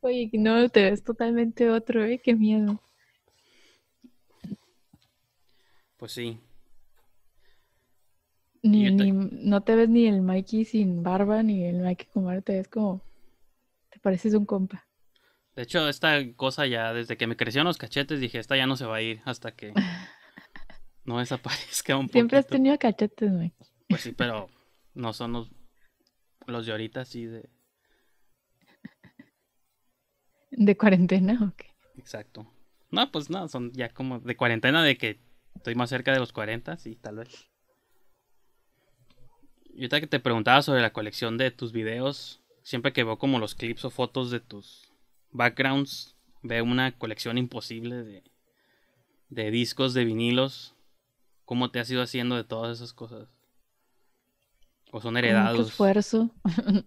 S2: Oye, no, te ves totalmente otro, ¿eh? Qué miedo. Pues sí. no te ves ni el Mikey sin barba, ni el Mikey con barba, te ves como pareces un compa.
S1: De hecho, esta cosa ya, desde que me crecieron los cachetes, dije, esta ya no se va a ir hasta que no desaparezca un poco. Siempre has
S2: tenido cachetes, güey.
S1: Pues sí, pero no son los, de ahorita, sí, de...
S2: ¿De cuarentena o
S1: Exacto. No, pues no, son ya como de cuarentena de que estoy más cerca de los 40, sí, tal vez. Y ahorita que te preguntaba sobre la colección de tus videos, siempre que veo como los clips o fotos de tus backgrounds, veo una colección imposible de, de discos, de vinilos. ¿Cómo te has ido haciendo de todas esas cosas? ¿O son heredados? Con mucho
S2: esfuerzo.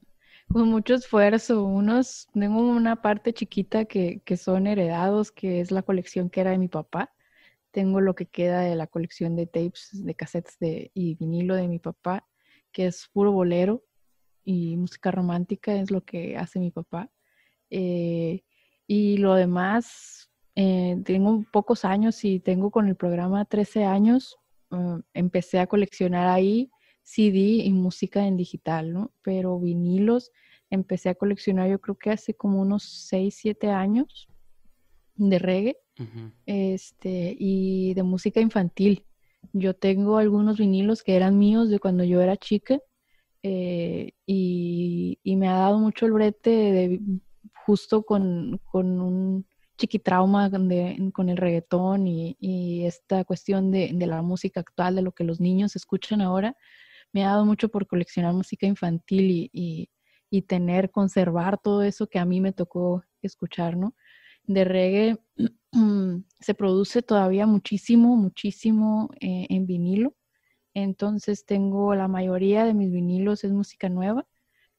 S2: Con mucho esfuerzo. Unos, tengo una parte chiquita que, que son heredados, que es la colección que era de mi papá. Tengo lo que queda de la colección de tapes, de cassettes de, y vinilo de mi papá, que es puro bolero y música romántica es lo que hace mi papá. Eh, y lo demás, eh, tengo pocos años y tengo con el programa 13 años. Eh, empecé a coleccionar ahí CD y música en digital, Pero vinilos empecé a coleccionar yo creo que hace como unos 6, 7 años de reggae este, y de música infantil. Yo tengo algunos vinilos que eran míos de cuando yo era chica eh, y, me ha dado mucho el brete de, justo con, un chiquitrauma de, con el reggaetón y, esta cuestión de, la música actual, de lo que los niños escuchan ahora, me ha dado mucho por coleccionar música infantil y, tener, conservar todo eso que a mí me tocó escuchar, ¿no? De reggae se produce todavía muchísimo, muchísimo eh, en vinilo entonces tengo la mayoría de mis vinilos es música nueva.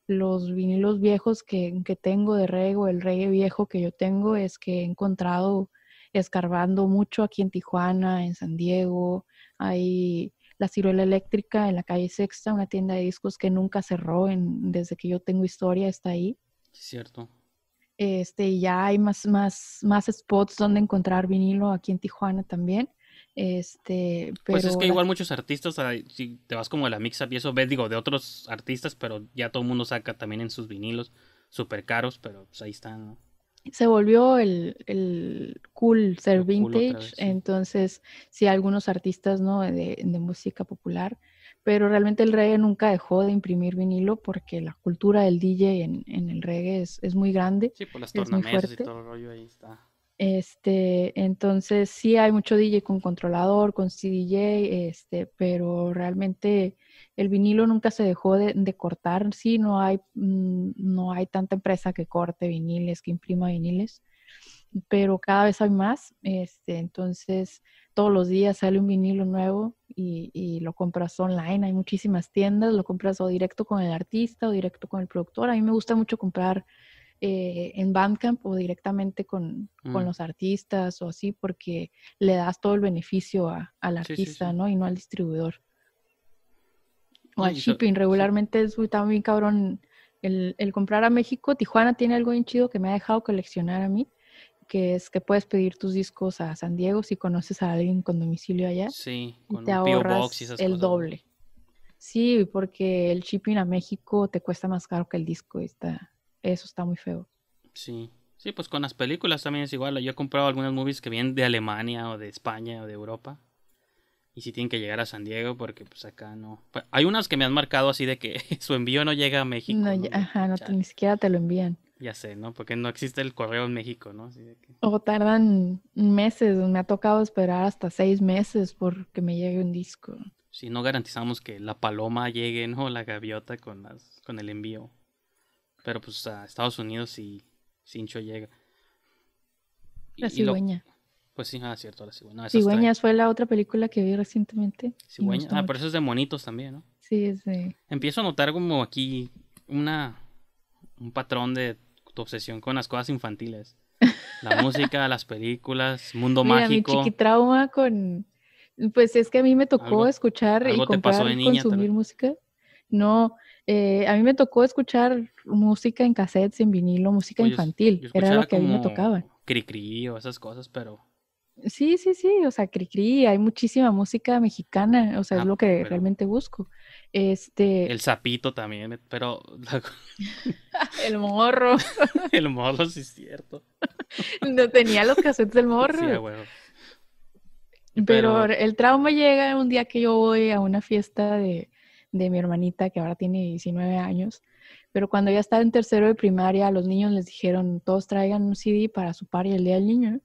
S2: Los vinilos viejos que, que tengo de rego, el reggae viejo que yo tengo es que he encontrado escarbando mucho aquí en Tijuana, en San Diego. Hay la ciruela eléctrica en la calle Sexta, una tienda de discos que nunca cerró desde que yo tengo historia, está ahí. Cierto. Este, ya hay más, más spots donde encontrar vinilo aquí en Tijuana también. Este, pues es que
S1: igual muchos artistas, si te vas como a la mix eso, ves, digo, de otros artistas, pero ya todo el mundo saca también en sus vinilos, súper caros, pero pues ahí están,
S2: Se volvió el, cool ser vintage, entonces sí, algunos artistas, ¿no? De, música popular, pero realmente el reggae nunca dejó de imprimir vinilo porque la cultura del DJ en, el reggae es, muy grande. Sí, por las y
S3: todo el rollo ahí está.
S2: Este, entonces sí hay mucho DJ con controlador, con CDJ, este, pero realmente el vinilo nunca se dejó de, cortar. Sí, no hay, mm, no hay tanta empresa que corte viniles, que imprima viniles, pero cada vez hay más. Este, entonces todos los días sale un vinilo nuevo y, y, lo compras online. Hay muchísimas tiendas, lo compras o directo con el artista o directo con el productor. A mí me gusta mucho comprar eh, en Bandcamp o directamente con, mm. los artistas o así, porque le das todo el beneficio a, al artista, ¿no? Y no al distribuidor. O al shipping. Regularmente es también cabrón el, comprar a México. Tijuana tiene algo bien chido que me ha dejado coleccionar a mí que es que puedes pedir tus discos a San Diego si conoces a alguien con domicilio allá.
S1: Sí, te un ahorras el
S2: doble. Sí, porque el shipping a México te cuesta más caro que el disco. Está, eso está muy feo.
S1: Sí. Sí, pues con las películas también es igual. Yo he comprado algunas movies que vienen de Alemania o de España o de Europa. Y si tienen que llegar a San Diego porque pues acá no. Pues, hay unas que me han marcado así de que su envío no llega a México. No,
S2: Ajá, ni siquiera te lo envían.
S1: Ya sé, ¿no? Porque no existe el correo en México, ¿no?
S2: O tardan meses. Me ha tocado esperar hasta seis meses porque me llegue un disco.
S1: Si sí, no garantizamos que la paloma llegue, ¿no? La gaviota con, las, con el envío. Pero pues a Estados Unidos y Sincho llega.
S2: la cigüeña.
S1: Pues sí, ah, cierto, la cigüeña. Cigüeñas
S2: fue la otra película que vi recientemente.
S1: Cigüeña. Ah, pero eso es de monitos también, ¿no?
S2: Sí, es de...
S1: Empiezo a notar como aquí una un patrón de tu obsesión con las cosas infantiles. La música, las películas, mundo Mira, mágico. Mi
S2: chiquitrauma con. Pues es que a mí me tocó escuchar y comprar, consumir música. No, eh, a mí me tocó escuchar música en cassette, en vinilo, música infantil. Era lo que a mí me tocaba.
S1: Cricri o esas cosas, pero.
S2: Sí, sí, sí, o sea, Cricri, hay muchísima música mexicana, o sea, es ah, lo que realmente busco. Este.
S1: El sapito también, pero.
S2: el morro.
S1: el morro, sí es cierto.
S2: no tenía los cassettes del morro. Sí,
S1: bueno. pero
S2: el trauma llega un día que yo voy a una fiesta de, de mi hermanita que ahora tiene 19 años, pero cuando ya estaba en tercero de primaria, los niños les dijeron, todos traigan un CD para su party el día del niño.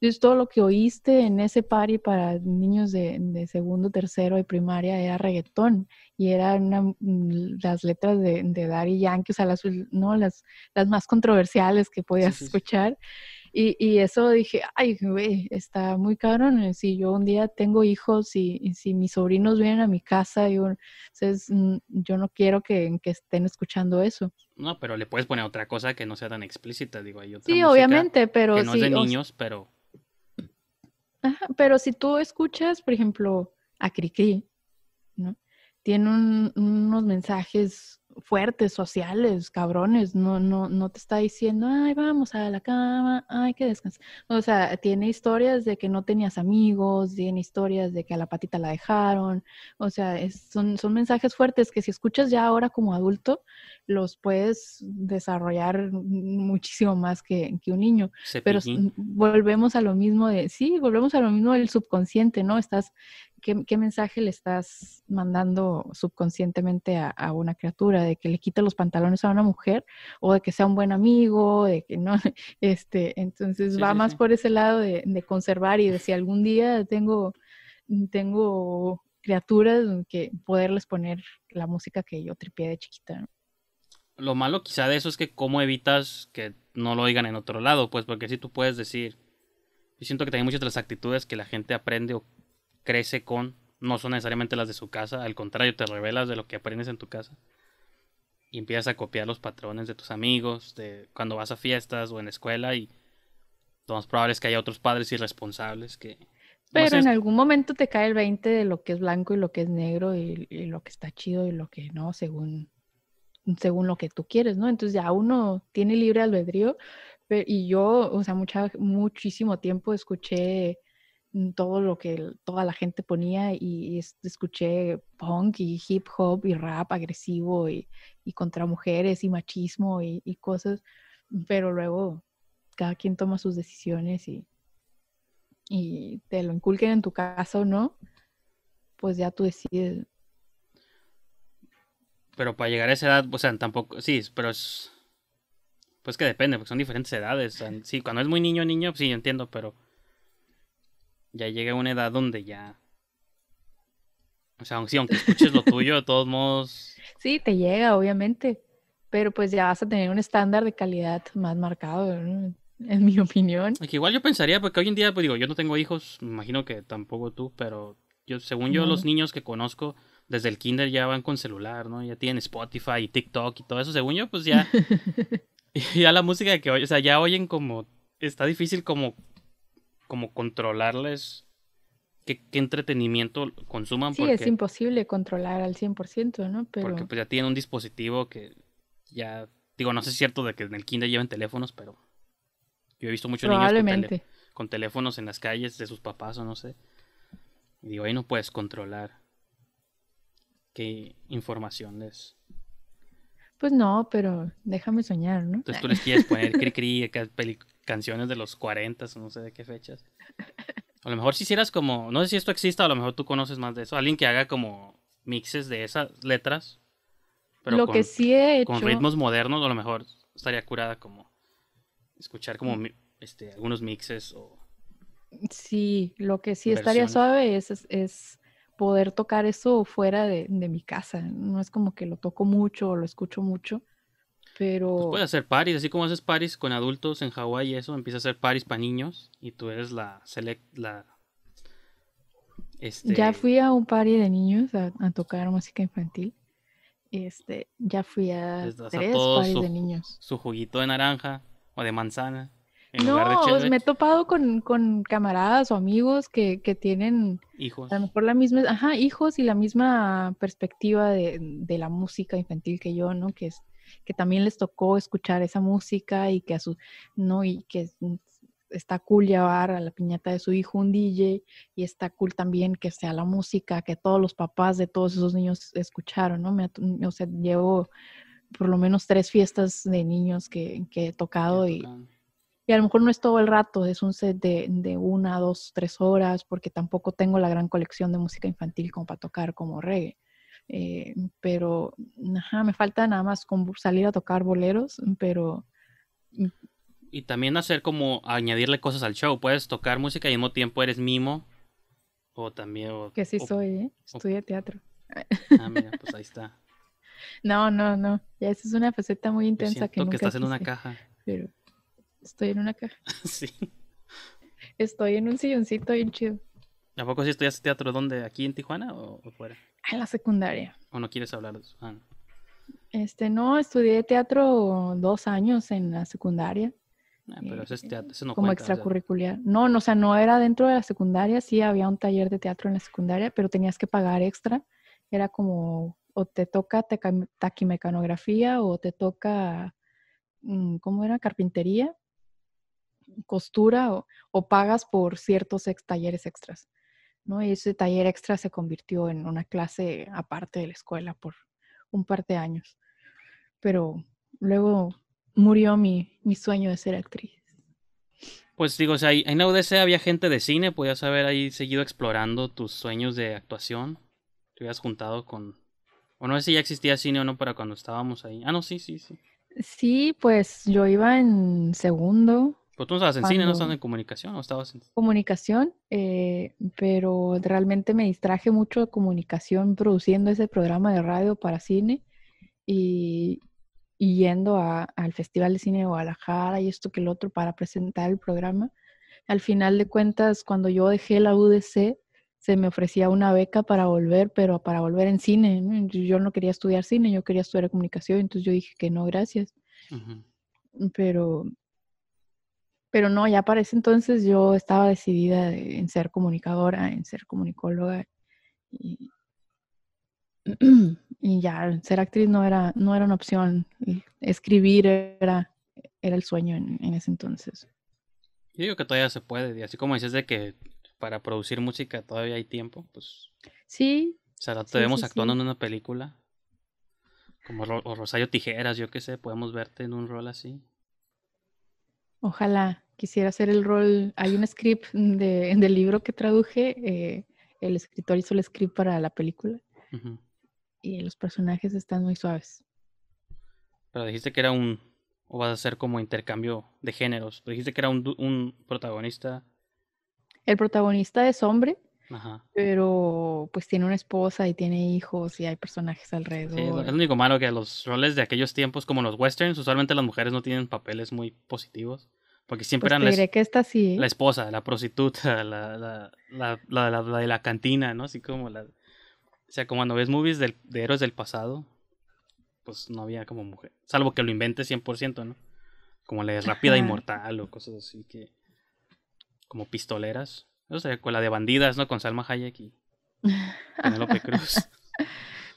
S2: Entonces todo lo que oíste en ese party para niños de, segundo, tercero y primaria era reggaetón y eran mm, las letras de, de Daddy Yankee, o sea, las, ¿no? las, las más controversiales que podías escuchar. Y, eso dije, ay, güey, está muy caro eh, Si yo un día tengo hijos y, si mis sobrinos vienen a mi casa, yo, entonces, mm, yo no quiero que, estén escuchando eso.
S1: No, pero le puedes poner otra cosa que no sea tan explícita, digo. Hay otra sí, obviamente, pero... Que no es de niños, pero...
S2: pero si tú escuchas, por ejemplo, a Cricri, ¿no? Tiene unos mensajes fuertes, sociales, cabrones, no, no, no te está diciendo, ay, vamos a la cama, ay, que descansar. O sea, tiene historias de que no tenías amigos, tiene historias de que a la patita la dejaron. O sea, son, son mensajes fuertes que si escuchas ya ahora como adulto, los puedes desarrollar muchísimo más que, un niño. Pero volvemos a lo mismo de, sí, volvemos a lo mismo del subconsciente, ¿no? Estás, ¿qué, mensaje le estás mandando subconscientemente a, una criatura? ¿De que le quita los pantalones a una mujer? ¿O de que sea un buen amigo? ¿De que no? Este, entonces va más por ese lado de, de conservar y de si algún día tengo tengo criaturas que poderles poner la música que yo tripié de chiquita. ¿no?
S1: lo malo quizá de eso es que cómo evitas que no lo oigan en otro lado, pues porque si tú puedes decir, yo siento que también muchas de las actitudes que la gente aprende o crece con no son necesariamente las de su casa, al contrario, te revelas de lo que aprendes en tu casa y empiezas a copiar los patrones de tus amigos, de cuando vas a fiestas o en escuela y lo más probable es que haya otros padres irresponsables que... Pero en
S2: algún momento te cae el 20 de lo que es blanco y lo que es negro y lo que está chido y lo que no, según según lo que tú quieres, ¿no? Entonces ya uno tiene libre albedrío pero, y yo, o sea, muchísimo tiempo escuché mm, todo lo que toda la gente ponía y, escuché punk y hip hop y rap agresivo y, contra mujeres y machismo y, cosas, pero luego cada quien toma sus decisiones y, y te lo inculquen en tu casa o no, pues ya tú decides
S1: pero para llegar a esa edad, o sea, tampoco. Sí, pero es. Pues que depende, porque son diferentes edades. sí, cuando es muy niño, niño, sí, yo entiendo, pero. Ya llega una edad donde ya. O sea, aunque, escuches lo tuyo, de todos modos.
S2: Sí, te llega, obviamente. Pero pues ya vas a tener un estándar de calidad más marcado, en mi opinión. Que
S1: igual yo pensaría, porque hoy en día, pues digo, yo no tengo hijos, me imagino que tampoco tú, pero yo, según yo, los niños que conozco desde el kinder ya van con celular, ¿no? Ya tienen Spotify y TikTok y todo eso. Según yo, pues ya, ya la música que oyen, o sea, ya oyen como, está difícil como, como controlarles qué, entretenimiento consuman. Sí, es
S2: imposible controlar al 100%, ¿no? Pero... Porque
S1: pues ya tienen un dispositivo que ya, digo, no sé si es cierto de que en el kinder lleven teléfonos, pero yo he visto muchos niños con, con teléfonos en las calles de sus papás o no sé. Y digo, ahí no puedes controlar qué información les...
S2: Pues no, pero déjame soñar, ¿no? Entonces tú
S1: les quieres poner cri cri, canciones de los 40 o no sé de qué fechas. A lo mejor si hicieras como, no sé si esto exista, a lo mejor tú conoces más de eso, alguien que haga como mixes de esas letras. Pero lo con, que sí he Con ritmos modernos, a lo mejor estaría curada como escuchar como este, algunos mixes o...
S2: Sí, lo que sí estaría suave es poder tocar eso fuera de, de, mi casa. No es como que lo toco mucho o lo escucho mucho, pues, pero... puedes
S1: hacer paris, así como haces paris con adultos en Hawái y eso, empiezas a hacer paris para niños y tú eres la... Select, la este... Ya fui
S2: a un party de niños a, tocar música infantil. Este, ya fui a tres paris de niños.
S1: Su juguito de naranja o de manzana no, me he
S2: topado con, con camaradas o amigos que, que, tienen hijos. A lo mejor la misma, ajá, hijos y la misma perspectiva de, la música infantil que yo, ¿no? Que es que también les tocó escuchar esa música y que a su, no, y que está cool llevar a la piñata de su hijo un DJ y está cool también que sea la música que todos los papás de todos esos niños escucharon, ¿no? Mm, o llevo por lo menos tres fiestas de niños que, que he tocado. y y a lo mejor no es todo el rato, es un set de, una, dos, tres horas, porque tampoco tengo la gran colección de música infantil como para tocar como reggae. Eh, pero ajá, me falta nada más con salir a tocar boleros, pero...
S1: Y también hacer como añadirle cosas al show, puedes tocar música y al mismo tiempo eres mimo, o también... que sí soy, ¿eh? Estudié
S2: teatro. Ah, mira,
S1: pues ahí está.
S2: No, no, no, ya esa es una faceta muy intensa que... Nunca que estás en una caja. Estoy en una caja. sí. Estoy en un silloncito bien chido.
S1: ¿A poco sí estudiaste teatro? ¿Dónde? ¿Aquí en Tijuana o, fuera?
S2: Ah, en la secundaria.
S1: ¿O no quieres hablar de eso? Ah, no.
S2: Este, no, estudié teatro dos años en la secundaria.
S1: Ah, pero eso es eh, teatro, eso no Como extracurricular.
S2: No, no, o sea, no era dentro de la secundaria, sí había un taller de teatro en la secundaria, pero tenías que pagar extra. Era como, o te toca taquimecanografía o te toca, mm, ¿cómo era? Carpintería costura o, pagas por ciertos ex talleres extras. ¿no? Y ese taller extra se convirtió en una clase aparte de la escuela por un par de años. Pero luego murió mi, mi sueño de ser actriz.
S1: Pues digo, o sea, en la UDC había gente de cine, podías haber ahí seguido explorando tus sueños de actuación. Te habías juntado con. O no sé si ya existía cine o no para cuando estábamos ahí. Ah, no, sí, sí, sí.
S2: Sí, pues yo iba en segundo
S1: pero tú no estabas en cine, no estabas en comunicación, ¿o estabas en...?
S2: Comunicación, eh, pero realmente me distraje mucho de comunicación produciendo ese programa de radio para cine y, yendo al Festival de Cine de Guadalajara y esto que el otro para presentar el programa. Al final de cuentas, cuando yo dejé la UDC, se me ofrecía una beca para volver, pero para volver en cine. Yo no quería estudiar cine, yo quería estudiar comunicación, entonces yo dije que no, gracias. Pero pero no, ya para ese entonces yo estaba decidida en ser comunicadora, en ser comunicóloga y, ya ser actriz no era, no era una opción. Escribir era, el sueño en, ese entonces.
S1: Yo digo que todavía se puede, y así como dices de que para producir música todavía hay tiempo, pues... Sí. O sea, te vemos actuando en una película, como Rosario Tijeras, yo qué sé, podemos verte en un rol así.
S2: Ojalá quisiera hacer el rol. Hay un script de, del libro que traduje. Eh, el escritor hizo el script para la película. Y los personajes están muy suaves.
S1: Pero dijiste que era un. O vas a hacer como intercambio de géneros. dijiste que era un, protagonista.
S2: El protagonista es hombre. Pero pues tiene una esposa y tiene hijos y hay personajes alrededor. es
S1: lo único malo que los roles de aquellos tiempos, como los westerns, usualmente las mujeres no tienen papeles muy positivos. Porque siempre pues
S2: eran la,
S1: esposa, la prostituta, la, la, la, de la cantina, ¿no? Así como la... O sea, como cuando ves movies de héroes del pasado, pues no había como mujer. Salvo que lo invente 100%, ¿no? Como la de Rápida Inmortal o cosas así que... Como pistoleras. O sea, con la de bandidas, ¿no? Con Salma Hayek y Penélope Cruz.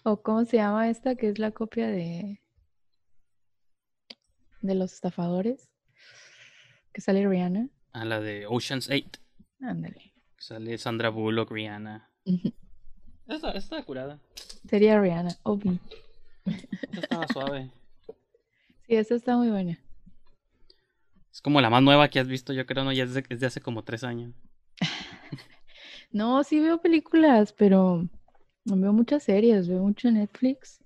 S2: o cómo se llama esta que es la copia de... De los estafadores que sale Rihanna.
S1: Ah, la de Ocean's 8. Ándale. Sale Sandra Bullock, Rihanna. esta, está curada.
S2: Sería Rihanna, obvio. Esta estaba suave. sí, esta está muy buena.
S1: Es como la más nueva que has visto, yo creo, ¿no? Ya es de, hace como tres años.
S2: no, sí veo películas, pero no veo muchas series, veo mucho Netflix.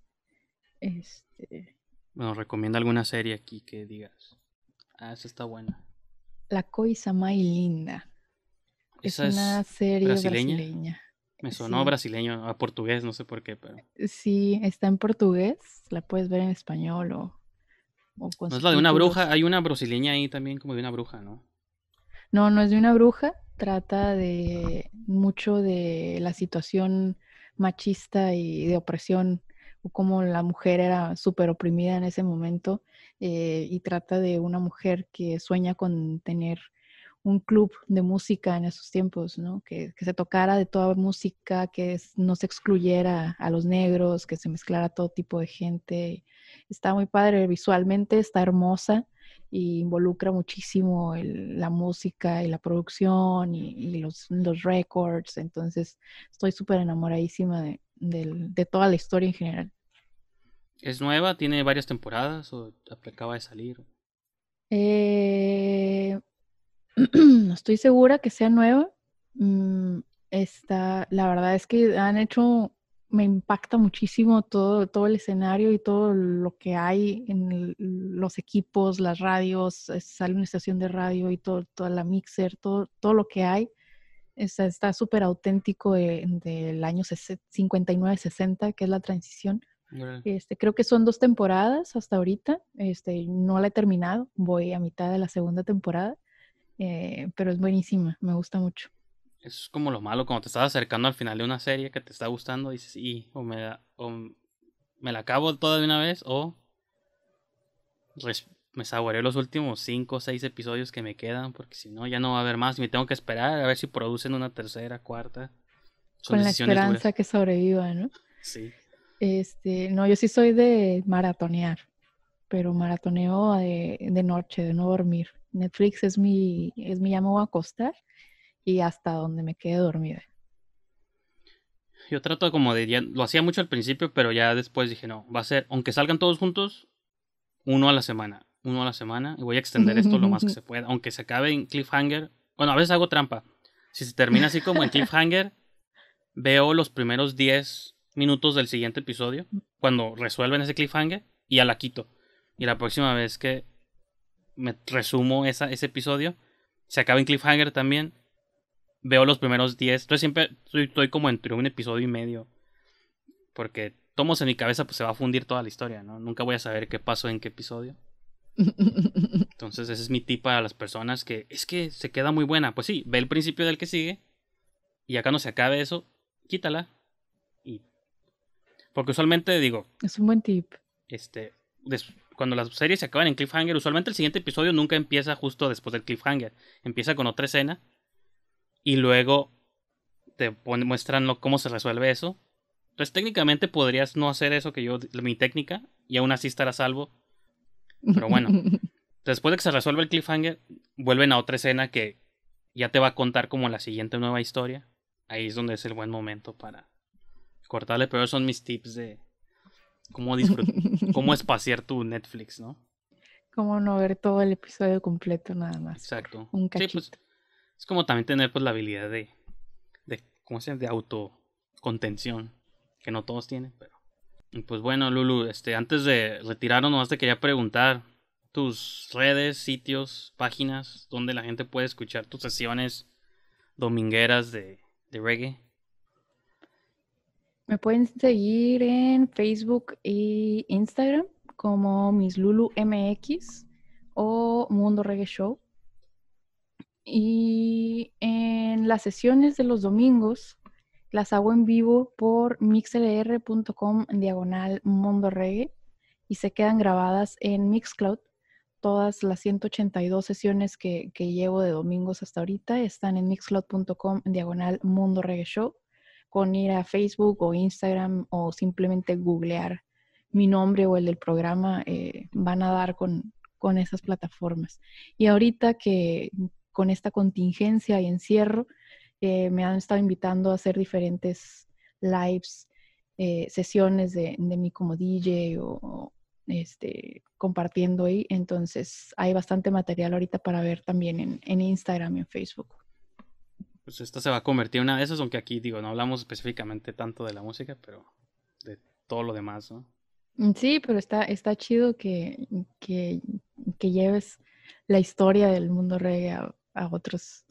S2: Este.
S1: Bueno, recomiendo alguna serie aquí que digas. Ah, esa está buena.
S2: La Coisa más Linda. es una serie brasileña. Me sonó
S1: brasileño a portugués, no sé por qué, pero.
S2: Sí, está en portugués, la puedes ver en español o.
S1: no es la de una bruja, hay una brasileña ahí también, como de una bruja, ¿no?
S2: No, no es de una bruja, trata de mucho de la situación machista y de opresión, o como la mujer era súper oprimida en ese momento eh, y trata de una mujer que sueña con tener un club de música en esos tiempos, ¿no? Que, se tocara de toda música, que no se excluyera a los negros, que se mezclara todo tipo de gente. Está muy padre visualmente, está hermosa y involucra muchísimo la música y la producción y, los, records. Entonces, estoy súper enamoradísima de, de toda la historia en general.
S1: ¿Es nueva? ¿Tiene varias temporadas o acaba de salir?
S2: Eh, no estoy segura que sea nueva. Mm, la verdad es que han hecho, me impacta muchísimo todo, todo el escenario y todo lo que hay en los equipos, las radios, sale una estación de radio y todo, toda la mixer, todo, todo lo que hay. está súper auténtico eh, del año 59-60, que es la transición este, creo que son dos temporadas hasta ahorita. Este, no la he terminado, voy a mitad de la segunda temporada, eh, pero es buenísima, me gusta mucho.
S1: Eso es como lo malo, cuando te estás acercando al final de una serie que te está gustando, dices, y o me la, me la acabo toda de una vez, o me saboreo los últimos cinco o seis episodios que me quedan, porque si no, ya no va a haber más. Y me tengo que esperar a ver si producen una tercera, cuarta. Con la esperanza
S2: que sobreviva, ¿no? Sí. Este, no, yo sí soy de maratonear, pero maratoneo de, noche, de no dormir. Netflix es mi, es mi llamo a acostar y hasta donde me quede dormida.
S1: Yo trato como de, lo hacía mucho al principio, pero ya después dije, no, va a ser, aunque salgan todos juntos, uno a la semana, uno a la semana, y voy a extender esto lo más que se pueda, aunque se acabe en cliffhanger. Bueno, a veces hago trampa. Si se termina así como en cliffhanger, veo los primeros 10 minutos del siguiente episodio, cuando resuelven ese cliffhanger, y ya la quito. Y la próxima vez que me resumo ese episodio, se acaba en cliffhanger también, veo los primeros 10. Entonces siempre estoy, como entre un episodio y medio. Porque tomos en mi cabeza, pues se va a fundir toda la historia, ¿no? Nunca voy a saber qué pasó en qué episodio. Entonces ese es mi tip a las personas que es que se queda muy buena. Pues sí, ve el principio del que sigue. Y acá no se acabe eso, quítala. Porque usualmente digo.
S2: Es un buen tip.
S1: Este, cuando las series se acaban en cliffhanger, usualmente el siguiente episodio nunca empieza justo después del cliffhanger. Empieza con otra escena y luego te muestran cómo se resuelve eso. Entonces técnicamente podrías no hacer eso que yo, mi técnica, y aún así estar a salvo. Pero bueno, después de que se resuelve el cliffhanger, vuelven a otra escena que ya te va a contar como la siguiente nueva historia. Ahí es donde es el buen momento para cortarle, pero esos son mis tips de cómo disfrutar, cómo espaciar tu Netflix, ¿no?
S2: Cómo no ver todo el episodio completo nada más. Exacto. Pues,
S1: es como también tener pues la habilidad de, de ¿cómo se llama? De autocontención, que no todos tienen, pero... pues bueno, Lulu, este, antes de retirarnos, nomás te quería preguntar tus redes, sitios, páginas, donde la gente puede escuchar tus sesiones domingueras de reggae.
S2: Me pueden seguir en Facebook e Instagram como Miss Lulu MX o Mundo Reggae Show. Y en las sesiones de los domingos las hago en vivo por mixlr.com diagonal Mundo Reggae y se quedan grabadas en Mixcloud. Todas las 182 sesiones que, que llevo de domingos hasta ahorita están en mixcloud.com diagonal Mundo Reggae Show con ir a Facebook o Instagram o simplemente googlear mi nombre o el del programa, eh, van a dar con, con esas plataformas. Y ahorita que con esta contingencia y encierro, eh, me han estado invitando a hacer diferentes lives, eh, sesiones de, de, mí como DJ o, este, compartiendo ahí. Entonces hay bastante material ahorita para ver también en, en Instagram y en Facebook
S1: pues esto se va a convertir en una de esas, aunque aquí, digo, no hablamos específicamente tanto de la música, pero de todo lo demás, ¿no?
S2: Sí, pero está, está chido que, que, que lleves la historia del mundo reggae a, otros,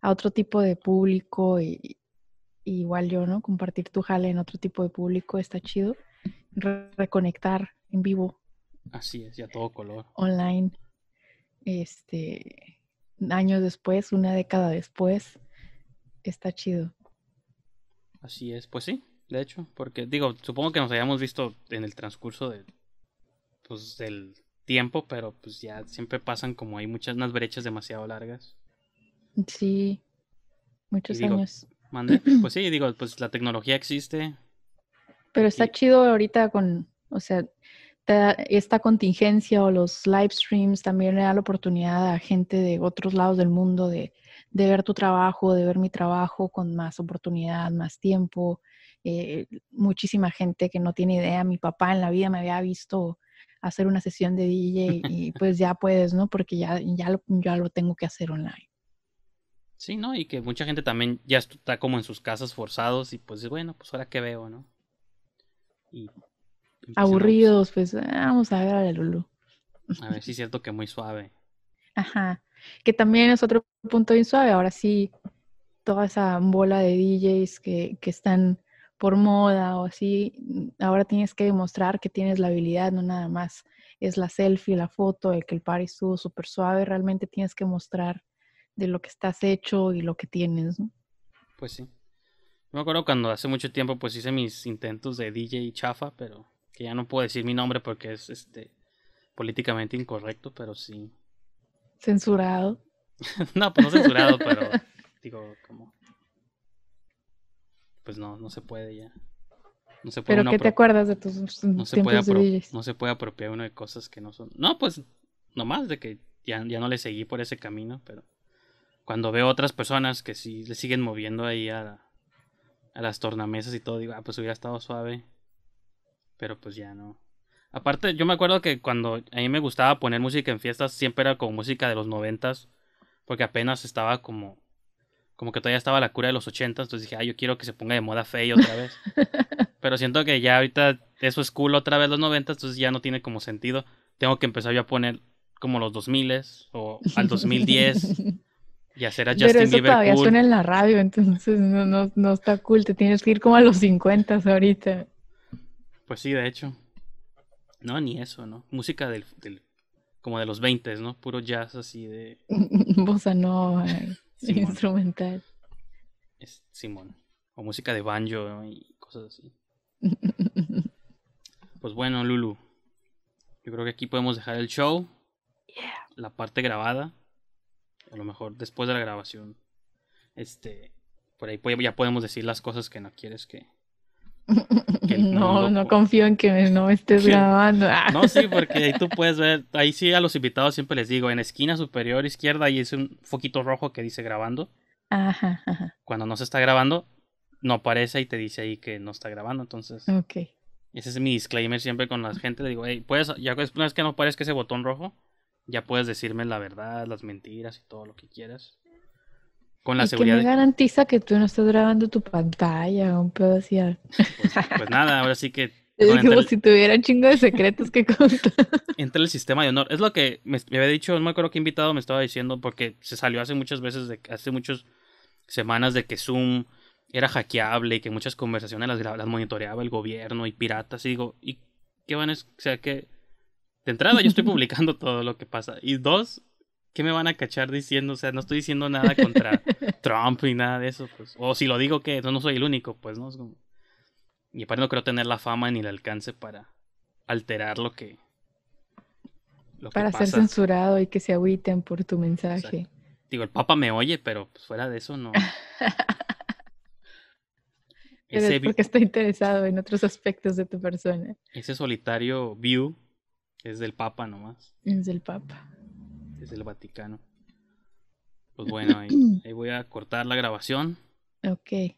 S2: a otro tipo de público y, igual yo, ¿no? Compartir tu jale en otro tipo de público está chido. reconectar en vivo.
S1: Así es, ya todo color.
S2: Online. Este, años después, una década después, está chido.
S1: Así es, pues sí, de hecho, porque digo, supongo que nos hayamos visto en el transcurso de, pues, del tiempo, pero pues ya siempre pasan como hay muchas, unas brechas demasiado largas.
S2: Sí, muchos años.
S1: Pues, pues sí, digo, pues la tecnología existe.
S2: Pero está chido ahorita con, o sea, esta contingencia o los live streams también le da la oportunidad a gente de otros lados del mundo de de ver tu trabajo, de ver mi trabajo con más oportunidad, más tiempo. Eh, muchísima gente que no tiene idea, mi papá en la vida me había visto hacer una sesión de DJ y pues ya puedes, ¿no? Porque ya, ya, lo, ya lo tengo que hacer online.
S1: Sí, ¿no? Y que mucha gente también ya está como en sus casas forzados y pues bueno, pues ahora que veo, ¿no? Aburridos,
S2: pues ah, vamos a ver a la Lulu.
S1: A ver si es cierto que muy suave.
S2: Ajá que también es otro punto bien suave. Ahora sí, toda esa bola de DJs que, están por moda o así, ahora tienes que demostrar que tienes la habilidad, no nada más es la selfie, la foto, el que el party estuvo súper suave, realmente tienes que mostrar de lo que estás hecho y lo que tienes.
S1: Pues sí. me acuerdo cuando hace mucho tiempo pues hice mis intentos de DJ chafa, pero que ya no puedo decir mi nombre porque es este políticamente incorrecto, pero sí.
S2: Censurado. no, pues no censurado, pero
S1: digo, como. Pues no, no se puede ya. No se puede ¿Pero qué te acuerdas de tus no se, puede no se puede apropiar uno de cosas que no son. No, pues nomás de que ya, ya no le seguí por ese camino, pero cuando veo otras personas que sí le siguen moviendo ahí a, a las tornamesas y todo, digo, ah, pues hubiera estado suave. Pero pues ya no. Aparte, yo me acuerdo que cuando a mí me gustaba poner música en fiestas, siempre era como música de los noventas, porque apenas estaba como, como que todavía estaba la cura de los ochentas, entonces dije, ah, yo quiero que se ponga de moda Fey otra vez. Pero siento que ya ahorita eso es cool otra vez los noventas, entonces ya no tiene como sentido. Tengo que empezar yo a poner como los dos miles, o al 2010 y hacer a Justin Pero eso todavía suena
S2: en la radio, entonces no, está cool, te tienes que ir como a los cincuentas ahorita.
S1: Pues sí, de hecho. No, ni eso, ¿no? Música del, como de los 20, ¿no? Puro jazz así de...
S2: Bossa nova, eh, instrumental.
S1: Es Simón. O música de banjo y cosas así. pues bueno, Lulu. Yo creo que aquí podemos dejar el show. La parte grabada. A lo mejor después de la grabación. Este. Por ahí ya podemos decir las cosas que no quieres que,
S2: No, no pues. confío en que no estés grabando. No, sí, porque ahí tú puedes
S1: ver, ahí sí a los invitados siempre les digo, en esquina superior izquierda ahí es un foquito rojo que dice grabando. Ajá, Cuando no se está grabando, no aparece y te dice ahí que no está grabando, entonces. Ok. Ese es mi disclaimer siempre con la gente, le digo, puedes, ya una vez que no aparezca ese botón rojo, ya puedes decirme la verdad, las mentiras y todo lo que quieras. Con la seguridad. me
S2: garantiza que tú no estás grabando tu pantalla un pedo ah?
S1: Pues, nada, ahora sí que. Es como si
S2: tuviera un chingo de secretos que contar.
S1: Entra el sistema de honor. Es lo que me, había dicho, no me acuerdo qué invitado me estaba diciendo, porque se salió hace muchas veces, de, hace muchas semanas, de que Zoom era hackeable y que muchas conversaciones las, las monitoreaba el gobierno y piratas. Y digo, ¿y qué van a.? O sea, que. De entrada, yo estoy publicando todo lo que pasa. Y dos, ¿qué me van a cachar diciendo? O sea, no estoy diciendo nada contra Trump ni nada de eso, pues. O si lo digo que no, no soy el único, pues, ¿no? Es como... Y aparte no creo tener la fama ni el alcance para alterar lo que... para ser
S2: censurado y que se agüiten por tu mensaje.
S1: Digo, el Papa me oye, pero pues, fuera de eso no. Ese... porque
S2: está interesado en otros aspectos de tu persona.
S1: Ese solitario view es del Papa nomás.
S2: Es del Papa.
S1: Es el Vaticano. Pues bueno, ahí, ahí voy a cortar la grabación.
S2: Ok.